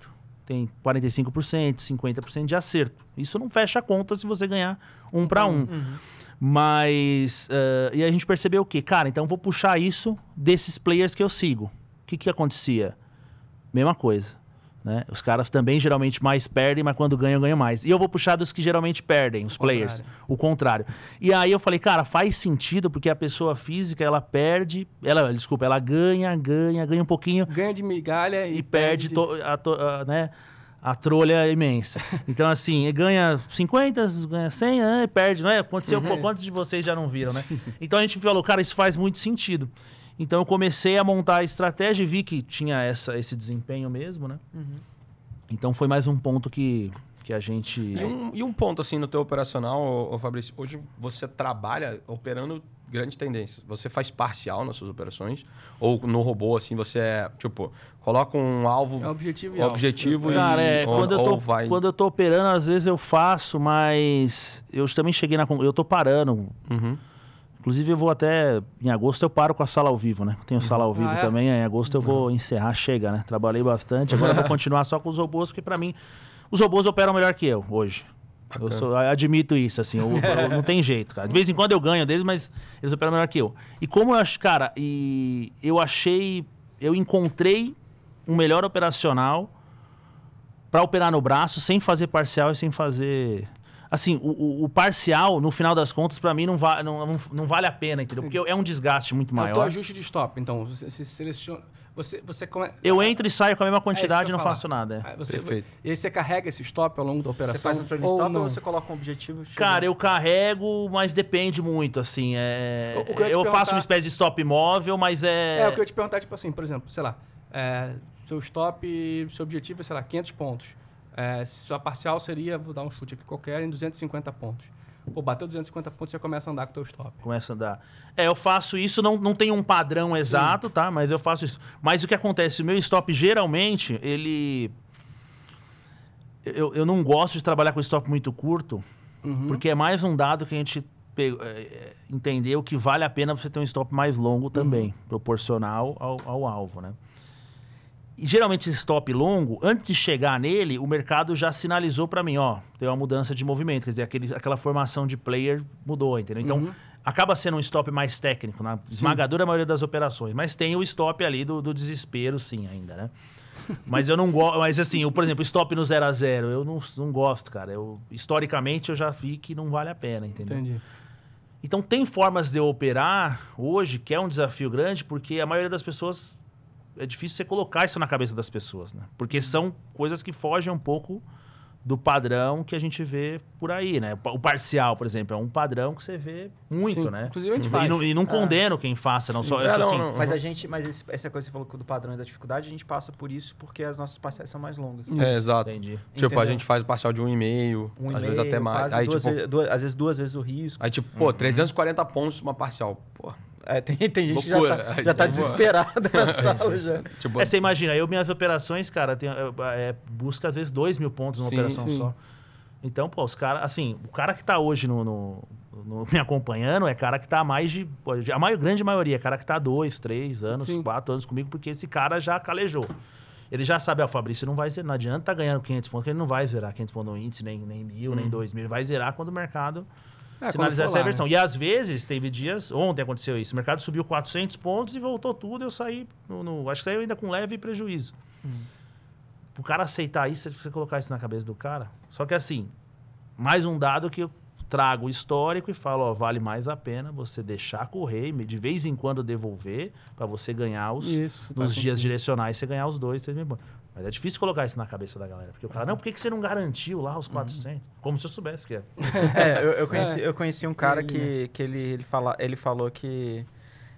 tem 45%, 50% de acerto. Isso não fecha a conta se você ganhar um para um. Uhum. Mas. Uh, e a gente percebeu o quê? Cara, então vou puxar isso desses players que eu sigo. O que, que acontecia? Mesma coisa. Né? Os caras também geralmente mais perdem, mas quando ganham, ganham mais. E eu vou puxar dos que geralmente perdem, os o players. Contrário. O contrário. E aí eu falei, cara, faz sentido, porque a pessoa física, ela perde, ela, desculpa, ela ganha, ganha, ganha um pouquinho. Ganha de migalha e, e perde, perde a, a, a, né? a trolha imensa. Então, assim, ganha 50, ganha 100, né? perde, não é? Aconteceu, uhum. quantos de vocês já não viram, né? Então a gente falou, cara, isso faz muito sentido. Então eu comecei a montar a estratégia e vi que tinha essa, esse desempenho mesmo, né? Uhum. Então foi mais um ponto que, que a gente... E um, e um ponto, assim, no teu operacional, ô, Fabrício, hoje você trabalha operando grandes tendências. Você faz parcial nas suas operações ou no robô assim você é, tipo coloca um alvo é objetivo, objetivo e, cara, e, é, ou, eu tô, vai... quando eu tô operando às vezes eu faço, mas eu também cheguei na eu tô parando. Uhum. Inclusive, eu vou até. Em agosto eu paro com a sala ao vivo, né? Tenho sala ao uhum. vivo ah, é? também. Em agosto eu vou uhum. encerrar, chega, né? Trabalhei bastante. Agora vou continuar só com os robôs, porque para mim. Os robôs operam melhor que eu hoje. Eu sou, eu admito isso, assim. Eu, eu, não tem jeito, cara. De vez em quando eu ganho deles, mas eles operam melhor que eu. E como eu acho, cara, e eu achei. Eu encontrei um melhor operacional para operar no braço sem fazer parcial e sem fazer assim, o, o, parcial, no final das contas, para mim não, va não, não, não, vale a pena, entendeu? Porque é um desgaste muito maior. É o teu ajuste de stop, então. Você, seleciona. Você, você come... Eu entro e saio com a mesma é quantidade é e não falar. faço nada. É. Ah, você, Perfeito. E aí você carrega esse stop ao longo da operação? Você faz um trailing stop não. ou você coloca um objetivo? Cara, eu carrego, mas depende muito, assim. É... O, o eu, eu perguntar... faço uma espécie de stop móvel, mas é... É, o que eu ia te perguntar, tipo assim, por exemplo, sei lá, é, seu stop, seu objetivo é, sei lá, 500 pontos é, sua parcial seria, vou dar um chute aqui qualquer, em 250 pontos. Pô, bateu 250 pontos, você começa a andar com o teu stop. Começa a andar. É, eu faço isso, não, não tem um padrão Sim. exato, tá? Mas eu faço isso. Mas o que acontece? O meu stop, geralmente, ele... Eu, eu não gosto de trabalhar com stop muito curto, uhum. porque é mais um dado que a gente pegou, é, é entendeu que vale a pena você ter um stop mais longo também, uhum. proporcional ao, ao alvo, né? E geralmente esse stop longo, antes de chegar nele, o mercado já sinalizou para mim, ó, tem uma mudança de movimento, quer dizer, aquele, aquela formação de player mudou, entendeu? Então, uhum. acaba sendo um stop mais técnico, na esmagadora a maioria das operações, mas tem o stop ali do, do desespero, sim, ainda, né? Mas eu não gosto, mas assim, eu, por exemplo, stop no 0 a 0 eu não, não gosto, cara. Eu, historicamente, eu já vi que não vale a pena, entendeu? Entendi. Então, tem formas de eu operar hoje, que é um desafio grande, porque a maioria das pessoas é difícil você colocar isso na cabeça das pessoas, né? Porque uhum. são coisas que fogem um pouco do padrão que a gente vê por aí, né? O parcial, por exemplo, é um padrão que você vê muito, Sim, né? Inclusive a gente e faz. Não, e não, ah. condeno quem faça, não só é, não, assim. não, Mas a gente, mas esse, essa coisa que você falou do padrão e da dificuldade, a gente passa por isso porque as nossas parciais são mais longas. É, exato. Entendi. Tipo, Entendeu? a gente faz o parcial de um e meio, um às e meio, vezes até mais. Aí, duas, tipo, vezes, duas, às vezes duas vezes o risco. Aí tipo, pô, uhum. 340 pontos uma parcial, pô. É, tem, tem gente Loucura. que já tá, já tá desesperada na sala. Já. Tipo... É, você imagina, eu minhas operações, cara, tem é, é busca às vezes 2 mil pontos numa sim, operação sim. só. Então, pô, os caras, assim, o cara que tá hoje no, no, no, me acompanhando é cara que tá mais de. A maior, grande maioria, cara que tá há dois, três anos, sim. quatro anos comigo, porque esse cara já calejou. Ele já sabe, ó, ah, Fabrício não vai ser Não adianta tá ganhando 500 pontos, ele não vai zerar 500 pontos no índice, nem, nem mil, hum. nem uhum. dois mil. Ele vai zerar quando o mercado é, sinalizar essa reversão. Né? E às vezes, teve dias, ontem aconteceu isso, o mercado subiu 400 pontos e voltou tudo, eu saí, no, no acho que saiu ainda com leve prejuízo. Hum. O cara aceitar isso, você colocar isso na cabeça do cara. Só que assim, mais um dado que eu trago histórico e falo, ó, vale mais a pena você deixar correr e de vez em quando devolver para você ganhar os isso, tá nos dias direcionais, você ganhar os dois, três mil pontos. Mas é difícil colocar isso na cabeça da galera. Porque o cara, não, uhum. por que, você não garantiu lá os 400? Uhum. Como se eu soubesse que é. é, eu, eu, conheci, é. eu conheci um cara que, né? que ele, ele, fala, ele falou que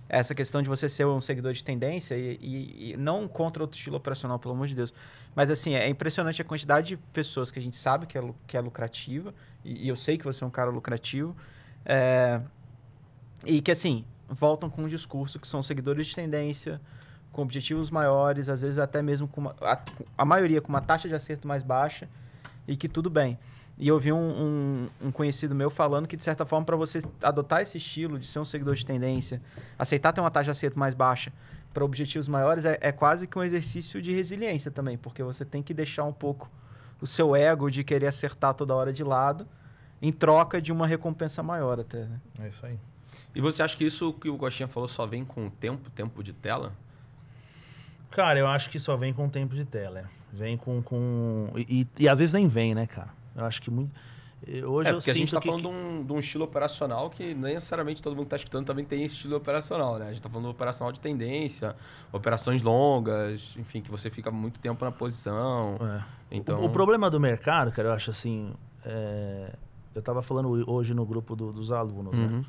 essa questão de você ser um seguidor de tendência e, e, e, não contra outro estilo operacional, pelo amor de Deus. Mas, assim, é impressionante a quantidade de pessoas que a gente sabe que é, que é lucrativa. E, e eu sei que você é um cara lucrativo. É, e que, assim, voltam com um discurso que são seguidores de tendência com objetivos maiores, às vezes até mesmo com uma, a, a, maioria com uma taxa de acerto mais baixa e que tudo bem. E eu vi um, um, um conhecido meu falando que, de certa forma, para você adotar esse estilo de ser um seguidor de tendência, aceitar ter uma taxa de acerto mais baixa para objetivos maiores, é, é quase que um exercício de resiliência também, porque você tem que deixar um pouco o seu ego de querer acertar toda hora de lado, em troca de uma recompensa maior até. Né? É isso aí. E você acha que isso que o Gostinha falou só vem com o tempo, tempo de tela? Cara, eu acho que só vem com o tempo de tela. É. Vem com. com... E, e, e às vezes nem vem, né, cara? Eu acho que muito. Eh, hoje é, porque a gente tá que... falando de um, de um, estilo operacional que nem necessariamente todo mundo que está escutando também tem esse estilo operacional, né? A gente tá falando de operacional de tendência, operações longas, enfim, que você fica muito tempo na posição. É. Então... O, o, problema do mercado, cara, eu acho assim... É... Eu estava falando hoje no grupo do, dos alunos, né? uhum. né?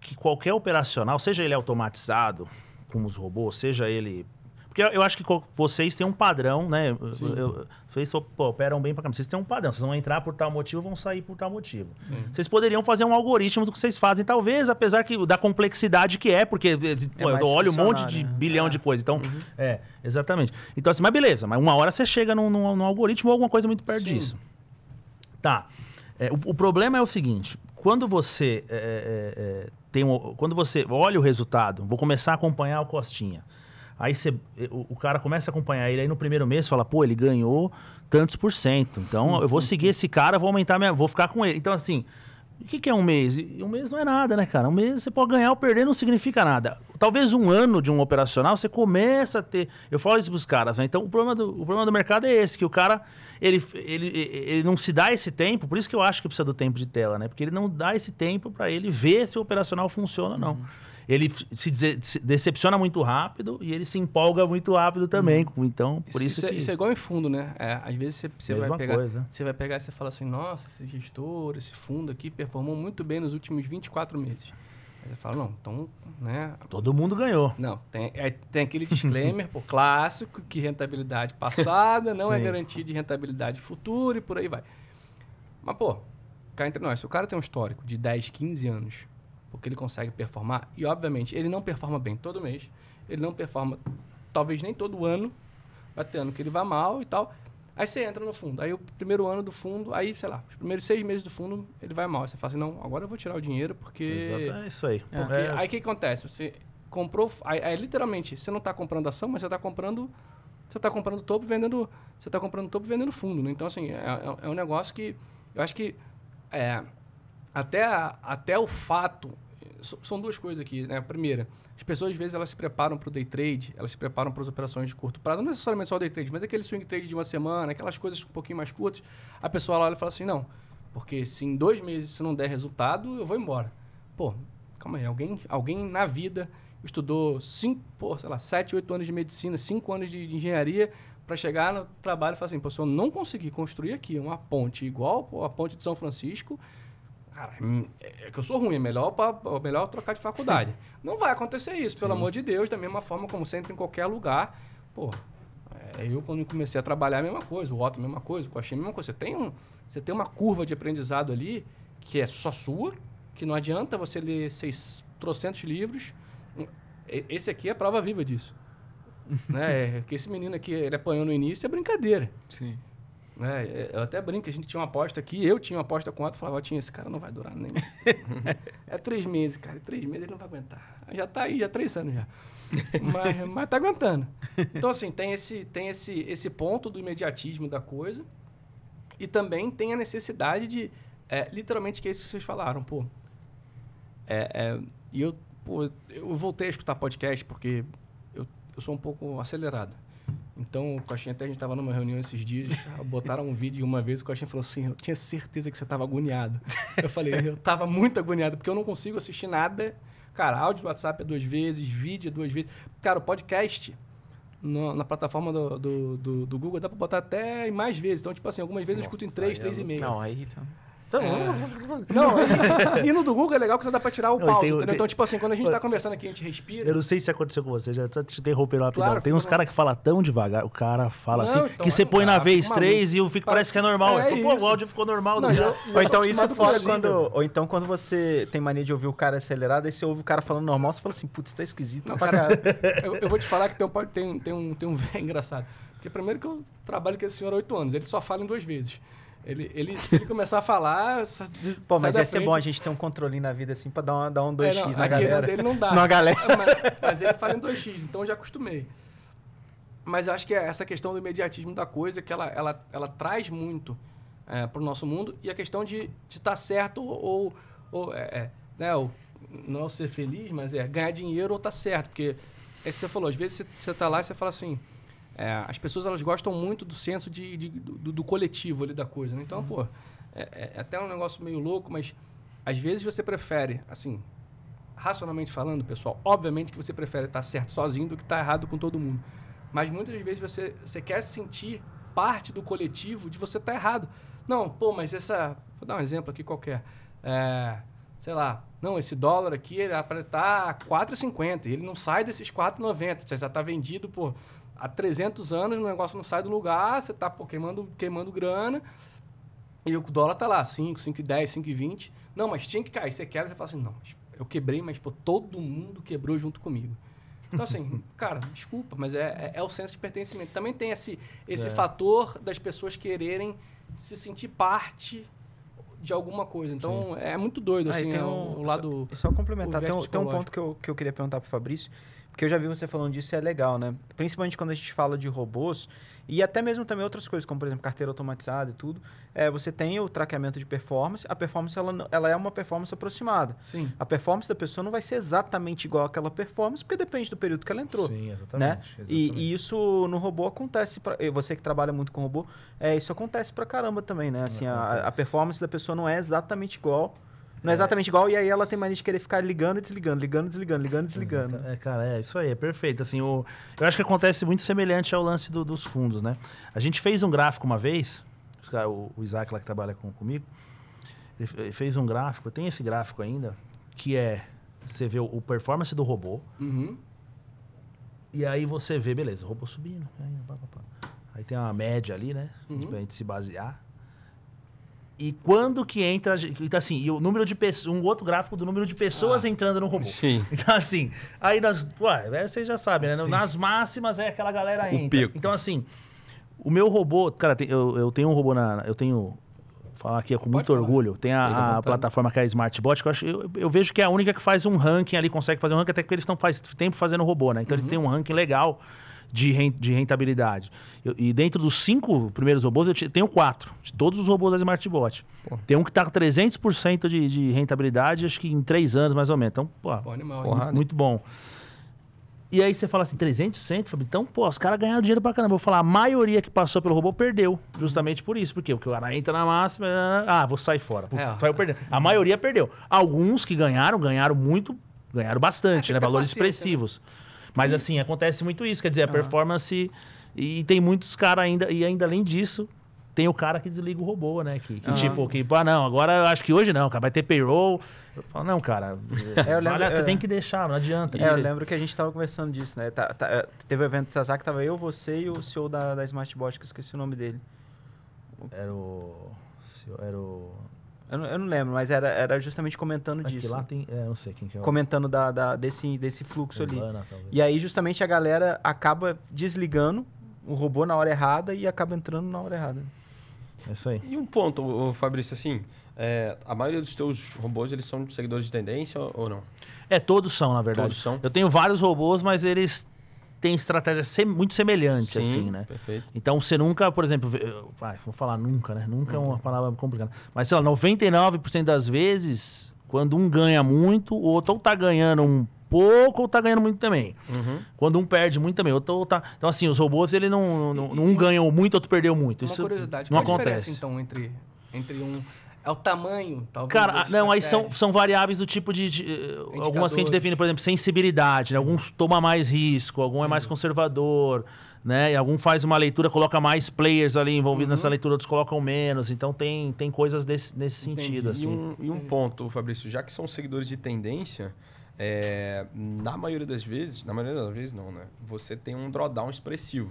Que qualquer operacional, seja ele automatizado, com os robôs, seja ele porque eu acho que vocês têm um padrão, né? eu, vocês pô, operam bem pra caramba. Vocês têm um padrão. Vocês vão entrar por tal motivo, vão sair por tal motivo. Sim. Vocês poderiam fazer um algoritmo do que vocês fazem, talvez, apesar que, da complexidade que é, porque eh, é pô, eu olho um monte de né? bilhão é. de coisas. Então, uhum. é, exatamente. Então, assim, mas beleza. Mas uma hora você chega num, num, num algoritmo ou alguma coisa muito perto Sim. disso. Tá. É, o, o problema é o seguinte quando você é, é, tem um, quando você olha o resultado, vou começar a acompanhar o Costinha. Aí o, o, cara começa a acompanhar ele aí no primeiro mês fala, pô, ele ganhou tantos por cento. Então eu vou uhum. seguir esse cara, vou aumentar minha, vou ficar com ele. Então assim, o que, que é um mês? Um mês não é nada, né, cara? Um mês você pode ganhar ou perder, não significa nada. Talvez um ano de um operacional você começa a ter. Eu falo isso para os caras, né? Então o problema, do, o problema do mercado é esse, que o cara ele, ele, ele não se dá esse tempo, por isso que eu acho que precisa do tempo de tela, né? Porque ele não dá esse tempo para ele ver se o operacional funciona ou não. Uhum ele se decepciona muito rápido e ele se empolga muito rápido também. Hum. Então, por isso, isso, é, que... é, isso é igual em fundo, né? É, às vezes você, você vai pegar, coisa. você vai pegar e você fala assim, nossa, esse gestor, esse fundo aqui performou muito bem nos últimos 24 meses. Aí você fala, não, então, né? Todo mundo ganhou. Não, tem, é, tem aquele disclaimer pô, clássico que rentabilidade passada não é garantia de rentabilidade futura e por aí vai. Mas, pô, cá entre nós, se o cara tem um histórico de 10, 15 anos o que ele consegue performar. E, obviamente, ele não performa bem todo mês, ele não performa, talvez nem todo ano, vai ter ano que ele vai mal e tal. Aí você entra no fundo. Aí o primeiro ano do fundo, aí, sei lá, os primeiros seis meses do fundo, ele vai mal. você fala assim, não, agora eu vou tirar o dinheiro porque... Exato. É isso aí. É, porque, é. Aí o que acontece? Você comprou... Aí, aí literalmente, você não está comprando ação, mas você está comprando... Você está comprando topo vendendo... Você está comprando topo vendendo fundo, né? Então, assim, é, é, é, um negócio que... Eu acho que... É, até, até o fato são duas coisas aqui, né? Primeira, as pessoas às vezes elas se preparam para o day trade, elas se preparam para as operações de curto prazo, não necessariamente só o day trade, mas aquele swing trade de uma semana, aquelas coisas um pouquinho mais curtas. A pessoa lá olha e fala assim: não, porque se em dois meses se não der resultado, eu vou embora. Pô, calma aí, alguém, alguém na vida estudou cinco, pô, sei lá, sete, oito anos de medicina, cinco anos de, de engenharia para chegar no trabalho e falar assim: pô, se eu não conseguir construir aqui uma ponte igual pô, a ponte de São Francisco cara, é, é, é que eu sou ruim, é melhor, pra, é melhor trocar de faculdade. Não vai acontecer isso, Sim. pelo amor de Deus, da mesma forma como você entra em qualquer lugar. Pô, é, eu quando comecei a trabalhar, a mesma coisa, o Otto, a mesma coisa, o achei a mesma coisa. Você tem, um, você tem uma curva de aprendizado ali que é só sua, que não adianta você ler 600 livros. Esse aqui é prova viva disso. né? Que esse menino aqui, ele apanhou no início, é brincadeira. Sim. Né? É, eu até brinco, a gente tinha uma aposta aqui, eu tinha uma aposta com outro, falava, tinha esse cara não vai durar nem. é três meses, cara, três meses ele não vai aguentar. Já tá aí, já três anos já. mas, mas tá aguentando. Então, assim, tem esse, tem esse, esse ponto do imediatismo da coisa e também tem a necessidade de, é, literalmente, que é isso que vocês falaram, pô. É, é, e eu, pô, eu voltei a escutar podcast porque eu, eu sou um pouco acelerado. Então, o Coxinha, até a gente estava numa reunião esses dias, botaram um vídeo uma vez o Coxinha falou assim: Eu tinha certeza que você estava agoniado. Eu falei: Eu estava muito agoniado, porque eu não consigo assistir nada. Cara, áudio do WhatsApp é duas vezes, vídeo é duas vezes. Cara, o podcast no, na plataforma do, do, do, do Google dá para botar até mais vezes. Então, tipo assim, algumas vezes Nossa, eu escuto em três, três é e meio. Não, aí. Então... Então, é. Não, e no do Google é legal que você dá pra tirar o pau. tem, então, tipo assim, quando a gente tá conversando aqui, a gente respira. Eu não sei se aconteceu com você, já tá te interromperam rapidão. Claro, tem uns caras que falam tão devagar, o cara fala não, assim, então, que é você põe na vez três e eu fico, parece que é normal. É, é Pô, o áudio ficou normal. Não, já. ou então isso fora quando. Ou então quando você tem mania de ouvir o cara acelerado, aí você ouve o cara falando normal, você fala assim, putz, tá esquisito. Não, cara, eu, eu, vou te falar que tem um, tem, tem um, tem um velho engraçado. Porque primeiro que eu trabalho com esse senhor há oito anos, ele só fala em duas vezes. Ele, ele, se ele começar a falar. Pô, mas ia ser bom a gente ter um controle na vida assim pra dar, uma, dar um 2x é, não, na galera. dele não dá. Na galera. É, mas, mas ele fala em 2x, então eu já acostumei. Mas eu acho que é essa questão do imediatismo da coisa, que ela, ela, ela traz muito é, pro nosso mundo, e a questão de estar tá certo ou. ou é, é né, o não ser feliz, mas é ganhar dinheiro ou tá certo. Porque é isso que você falou, às vezes você, você tá lá e você fala assim. É, as pessoas elas gostam muito do senso de, de do, do, coletivo ali da coisa. Né? Então, uhum. pô, é, é, é, até um negócio meio louco, mas às vezes você prefere, assim, racionalmente falando, pessoal, obviamente que você prefere estar certo sozinho do que estar errado com todo mundo. Mas muitas vezes você, você quer sentir parte do coletivo de você estar errado. Não, pô, mas essa. Vou dar um exemplo aqui qualquer. É, sei lá, não, esse dólar aqui ele tá 4,50 ele não sai desses 4,90, já está vendido por há 300 anos, o negócio não sai do lugar, você está queimando, queimando grana. E o dólar tá lá, 5, 5,10, 5,20. Não, mas tinha que cair. Você quebra, você fala assim, não, eu quebrei, mas pô, todo mundo quebrou junto comigo. Então, assim, cara, desculpa, mas é, é, é, o senso de pertencimento. Também tem esse, esse é. fator das pessoas quererem se sentir parte de alguma coisa. Então, Sim. é muito doido, assim, é, um, o, lado... Só, só complementar, tem um, tem um ponto que eu, que eu queria perguntar o Fabrício, porque eu já vi você falando disso e é legal, né? Principalmente quando a gente fala de robôs e até mesmo também outras coisas, como por exemplo carteira automatizada e tudo. É, você tem o traqueamento de performance. A performance ela, ela é uma performance aproximada. Sim. A performance da pessoa não vai ser exatamente igual àquela performance, porque depende do período que ela entrou. Sim, exatamente. Né? exatamente. E, e, isso no robô acontece. Pra, você que trabalha muito com robô, é, isso acontece pra caramba também, né? Assim, é, a, a performance da pessoa não é exatamente igual não é, é exatamente igual, e aí ela tem mania de querer ficar ligando e desligando, ligando, desligando, ligando, desligando. É, cara, é isso aí, é perfeito. Assim, o, eu acho que acontece muito semelhante ao lance do, dos fundos, né? A gente fez um gráfico uma vez, o, o Isaac lá que trabalha com, comigo, ele fez um gráfico, tem esse gráfico ainda, que é você vê o, o performance do robô. Uhum. E aí você vê, beleza, o robô subindo. Aí, pá, pá, pá. aí tem uma média ali, né? Uhum. Pra gente se basear. E quando que entra. Então, assim, e o número de pessoas. Um outro gráfico do número de pessoas ah, entrando no robô. Sim. Então, assim, aí nas. Ué, vocês já sabem, né? Sim. Nas máximas é aquela galera entra. Pico. Então, assim, o meu robô. Cara, eu, eu tenho um robô na. Eu tenho. Falar aqui é com Pode muito falar. orgulho. Tem a, a plataforma que é a Smartbot, que eu, acho, eu, eu, vejo que é a única que faz um ranking ali, consegue fazer um ranking, até que eles estão faz tempo fazendo robô, né? Então uhum. eles têm um ranking legal de, rentabilidade. Eu, e dentro dos cinco primeiros robôs, eu tenho quatro, de todos os robôs da Smartbot. Pô. Tem um que está com 300% de, de rentabilidade, acho que em três anos mais ou menos. Então, pô, animal, porra, muito bom. E aí você fala assim, 300, Fabio. Então, pô, os caras ganharam dinheiro pra caramba. Eu vou falar, a maioria que passou pelo robô perdeu. Justamente por isso. Porque o cara entra na máxima, ah, vou sair fora. Puf, é, saiu A maioria perdeu. Alguns que ganharam, ganharam muito, ganharam bastante, é, né? Valores né? expressivos. Né? Mas assim, acontece muito isso. Quer dizer, a performance. E, e tem muitos caras ainda. E ainda além disso, tem o cara que desliga o robô, né? Que, que tipo, que, ah, não, agora eu acho que hoje não, cara, vai ter payroll. Eu falo, não, cara, é, lembro, olha, tem que deixar, não adianta. É, eu lembro que a gente tava conversando disso, né? Tá, tá, é, teve o um evento do Sazak, tava eu, você e o CEO da, da Smartbot, que eu esqueci o nome dele. Era o. Era o. Eu não, eu não, lembro, mas era, era justamente comentando Aqui, disso. Lá tem, é, não sei quem que é. Comentando da, da desse, desse fluxo Urbana, ali. Talvez. E aí, justamente, a galera acaba desligando o robô na hora errada e acaba entrando na hora errada. É isso aí. E um ponto, Fabrício, assim, é, a maioria dos teus robôs, eles são seguidores de tendência ou não? É, todos são, na verdade. Todos são. Eu tenho vários robôs, mas eles tem estratégia sem, muito semelhante, Sim, assim, né? Perfeito. Então você nunca, por exemplo, vai vou falar nunca, né? Nunca é uma palavra complicada. Mas sei lá, 99% das vezes, quando um ganha muito, o outro ou tá ganhando um pouco ou tá ganhando muito também. Uhum. Quando um perde muito também, outro tá. Então, assim, os robôs, ele não, não, e, um e ganhou muito, outro perdeu muito. Uma Isso curiosidade, não acontece. então entre, entre um é o tamanho, talvez. Cara, ah, não, aí são, são variáveis do tipo de. de eh, algumas que a gente define, por exemplo, sensibilidade, né? Alguns toma mais risco, algum é mais uhum. conservador, né? E algum faz uma leitura, coloca mais players ali envolvidos uhum. nessa leitura, outros colocam menos. Então tem, tem coisas desse, nesse Entendi. sentido. Assim. E, um, e um uhum. ponto, Fabrício, já que são seguidores de tendência. É, na maioria das vezes, na maioria das vezes não, né? Você tem um drawdown expressivo.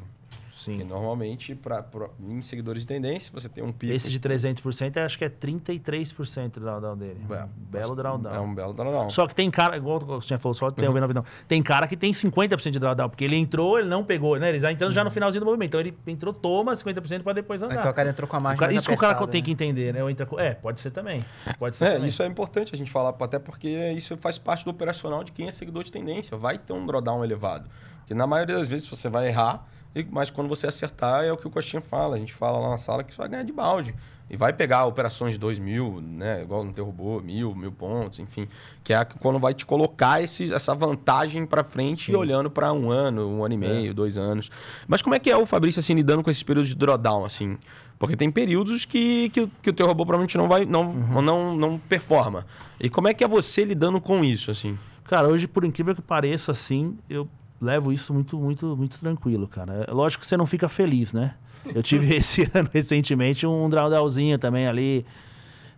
Sim. Porque normalmente, pra, pra, em seguidores de tendência, você tem um pico. Esse de 300% acho que é 33% do drawdown dele. É, um belo drawdown. É um belo drawdown. Só que tem cara, igual você tinha falou, só tem, uhum. não, tem cara que tem 50% de drawdown, porque ele entrou, ele não pegou, né? Ele já entrando uhum. já no uhum. finalzinho do movimento. Então ele entrou, toma 50% para depois andar. Então o cara entrou com a margem. Cara, isso que o cara né? tem que entender, né? Entra, é, pode ser também. Pode ser é, também. isso é importante a gente falar, até porque isso faz parte do operacional de quem é seguidor de tendência. Vai ter um drawdown elevado. Porque na maioria das vezes você vai errar mas quando você acertar, é o que o Coxinha fala. A gente fala lá na sala que você vai ganhar de balde. E vai pegar operações de 2 mil, né? Igual não robô mil, mil pontos, enfim. Que é quando vai te colocar essa vantagem para frente Sim. e olhando para um ano, um ano e é. meio, é. dois anos. Mas como é que é o Fabrício assim, lidando com esses períodos de drawdown, assim? Porque tem períodos que, que, que o teu robô provavelmente não vai, não, uhum. não, não performa. E como é que é você lidando com isso, assim? Cara, hoje, por incrível que pareça, assim, eu levo isso muito, muito, muito tranquilo, cara. É, lógico que você não fica feliz, né? Eu tive esse ano recentemente um drawdownzinho também ali.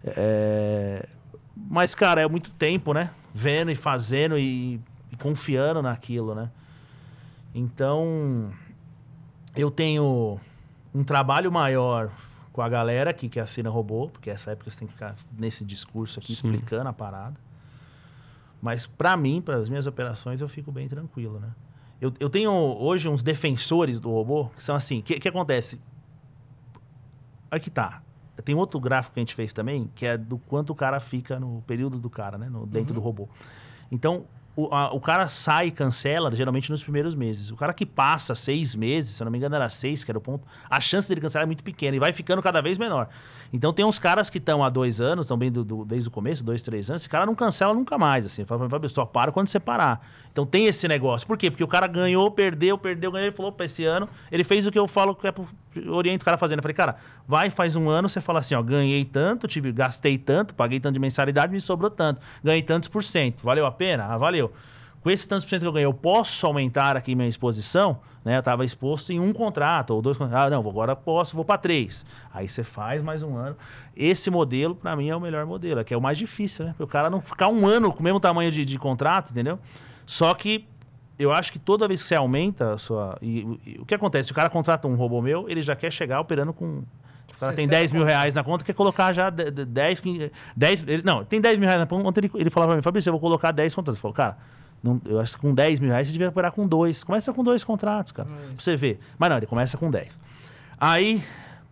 É... Mas, cara, é muito tempo, né? Vendo e fazendo e, e confiando naquilo, né? Então, eu tenho um trabalho maior com a galera aqui que assina robô, porque essa época você tem que ficar nesse discurso aqui Sim. explicando a parada. Mas para mim, para as minhas operações, eu fico bem tranquilo, né? Eu, eu tenho hoje uns defensores do robô que são assim. O que, que acontece? Aqui tá. Tem outro gráfico que a gente fez também, que é do quanto o cara fica no período do cara, né? No, dentro uhum. do robô. Então, o, a, o cara sai e cancela geralmente nos primeiros meses. O cara que passa seis meses, se eu não me engano era seis, que era o ponto, a chance dele cancelar é muito pequena e vai ficando cada vez menor. Então tem uns caras que estão há dois anos, estão bem do, do, desde o começo, dois, três anos, esse cara não cancela nunca mais. Assim, fala, Fábio, só para quando você parar. Então tem esse negócio. Por quê? Porque o cara ganhou, perdeu, perdeu, ganhou, ele falou, para esse ano ele fez o que eu falo que é pro oriento o cara fazendo. Né? Eu falei, cara, vai, faz um ano, você fala assim, ó, ganhei tanto, tive, gastei tanto, paguei tanto de mensalidade, me sobrou tanto. Ganhei tantos por cento. Valeu a pena? Ah, valeu. Com esses tantos por cento que eu ganhei, eu posso aumentar aqui minha exposição? Né? Eu estava exposto em um contrato ou dois contratos. Ah, não, agora posso, vou para três. Aí você faz mais um ano. Esse modelo, para mim, é o melhor modelo, é que é o mais difícil, né? Porque o cara não ficar um ano com o mesmo tamanho de, de contrato, entendeu? Só que eu acho que toda vez que você aumenta a sua. E, e, o que acontece? O cara contrata um robô meu, ele já quer chegar operando com. O cara tem 10 mil reais na conta, quer colocar já 10. 10 ele, não, tem 10 mil reais na conta. ele, ele falava pra mim, Fabrício, eu vou colocar 10 contratos. Ele falou, cara, não, eu acho que com 10 mil reais você devia operar com dois. Começa com dois contratos, cara. Hum. Pra você ver. Mas não, ele começa com 10. Aí,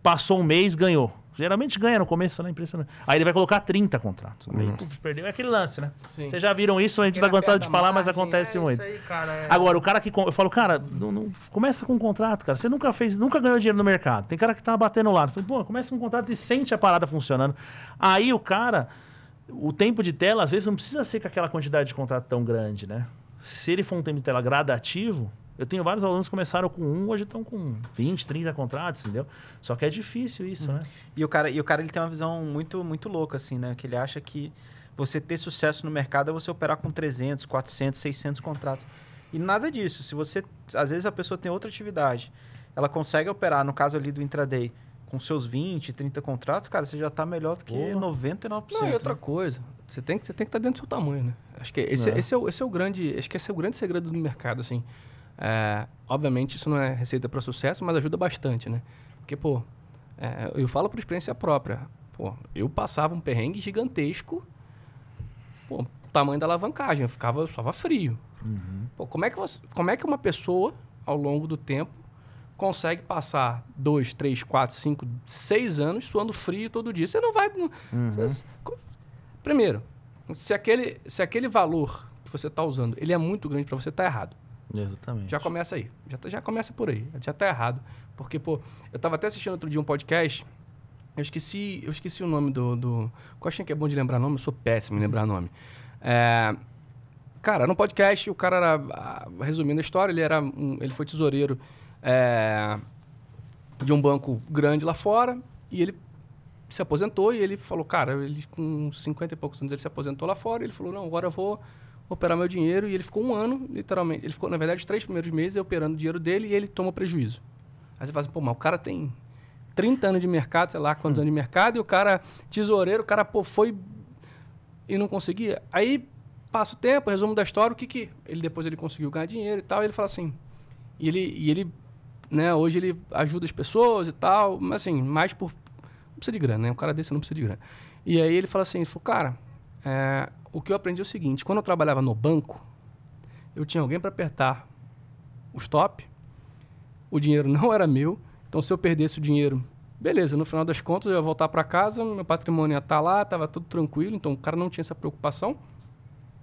passou um mês, ganhou. Geralmente ganha no começo, né? Impressionante. Aí ele vai colocar 30 contratos. Né? Uhum. Perdeu. É aquele lance, né? Vocês já viram isso a gente tá gostando de falar, margem, mas acontece é muito. Aí, cara, é... Agora, o cara que. Eu falo, cara, não, não, começa com um contrato, cara. Você nunca fez, nunca ganhou dinheiro no mercado. Tem cara que tá batendo lá. Falei, Pô, começa com um contrato e sente a parada funcionando. Aí o cara. O tempo de tela, às vezes, não precisa ser com aquela quantidade de contrato tão grande, né? Se ele for um tempo de tela gradativo, eu tenho vários alunos que começaram com um, hoje estão com 20, 30 contratos, entendeu? Só que é difícil isso, uhum. né? E o cara, e o cara ele tem uma visão muito, muito louca, assim, né? Que ele acha que você ter sucesso no mercado é você operar com 300, 400, 600 contratos. E nada disso. Se você, às vezes a pessoa tem outra atividade, ela consegue operar, no caso ali do intraday, com seus 20, 30 contratos, cara, você já está melhor do que Boa. 99%. Não, e né? outra né? coisa, você tem que você tem que estar tá dentro do seu tamanho, né? Acho que esse é. esse é, esse é, o, esse é o grande, acho que esse é o grande segredo do mercado, assim. É, obviamente, isso não é receita para sucesso, mas ajuda bastante, né? Porque, pô, é, eu falo por experiência própria. Pô, eu passava um perrengue gigantesco, pô, tamanho da alavancagem, eu ficava, eu ficava frio. Uhum. Pô, como é, que você, como é que uma pessoa, ao longo do tempo, consegue passar dois, três, quatro, cinco, seis anos suando frio todo dia? Você não vai... Não, uhum. você, primeiro, se aquele, se aquele valor que você está usando, ele é muito grande para você, está errado. Exatamente. Já começa aí. Já, tá, já começa por aí. Já tá errado. Porque, pô, eu tava até assistindo outro dia um podcast. Eu esqueci, eu esqueci o nome do. do Coxinha que é bom de lembrar nome, eu sou péssimo em lembrar nome. É, cara, no podcast, o cara era. Resumindo a história, ele era. Um, ele foi tesoureiro é, de um banco grande lá fora. E ele se aposentou e ele falou, cara, ele com 50 e poucos anos ele se aposentou lá fora. e ele falou, não, agora eu vou operar meu dinheiro e ele ficou um ano, literalmente. Ele ficou, na verdade, os três primeiros meses operando o dinheiro dele e ele toma prejuízo. Aí você fala assim, pô, mas o cara tem 30 anos de mercado, sei lá quantos hum. anos de mercado, e o cara, tesoureiro, o cara, pô, foi e não conseguia. Aí passa o tempo, resumo da história, o que que. Ele depois ele conseguiu ganhar dinheiro e tal, e ele fala assim. E ele, e ele né, hoje ele ajuda as pessoas e tal, mas assim, mais por. Não precisa de grana, né? Um cara desse não precisa de grana. E aí ele fala assim, ele falou, cara, é, o que eu aprendi é o seguinte: quando eu trabalhava no banco, eu tinha alguém para apertar o stop, o dinheiro não era meu, então se eu perdesse o dinheiro, beleza, no final das contas eu ia voltar para casa, meu patrimônio ia estar tá lá, estava tudo tranquilo, então o cara não tinha essa preocupação.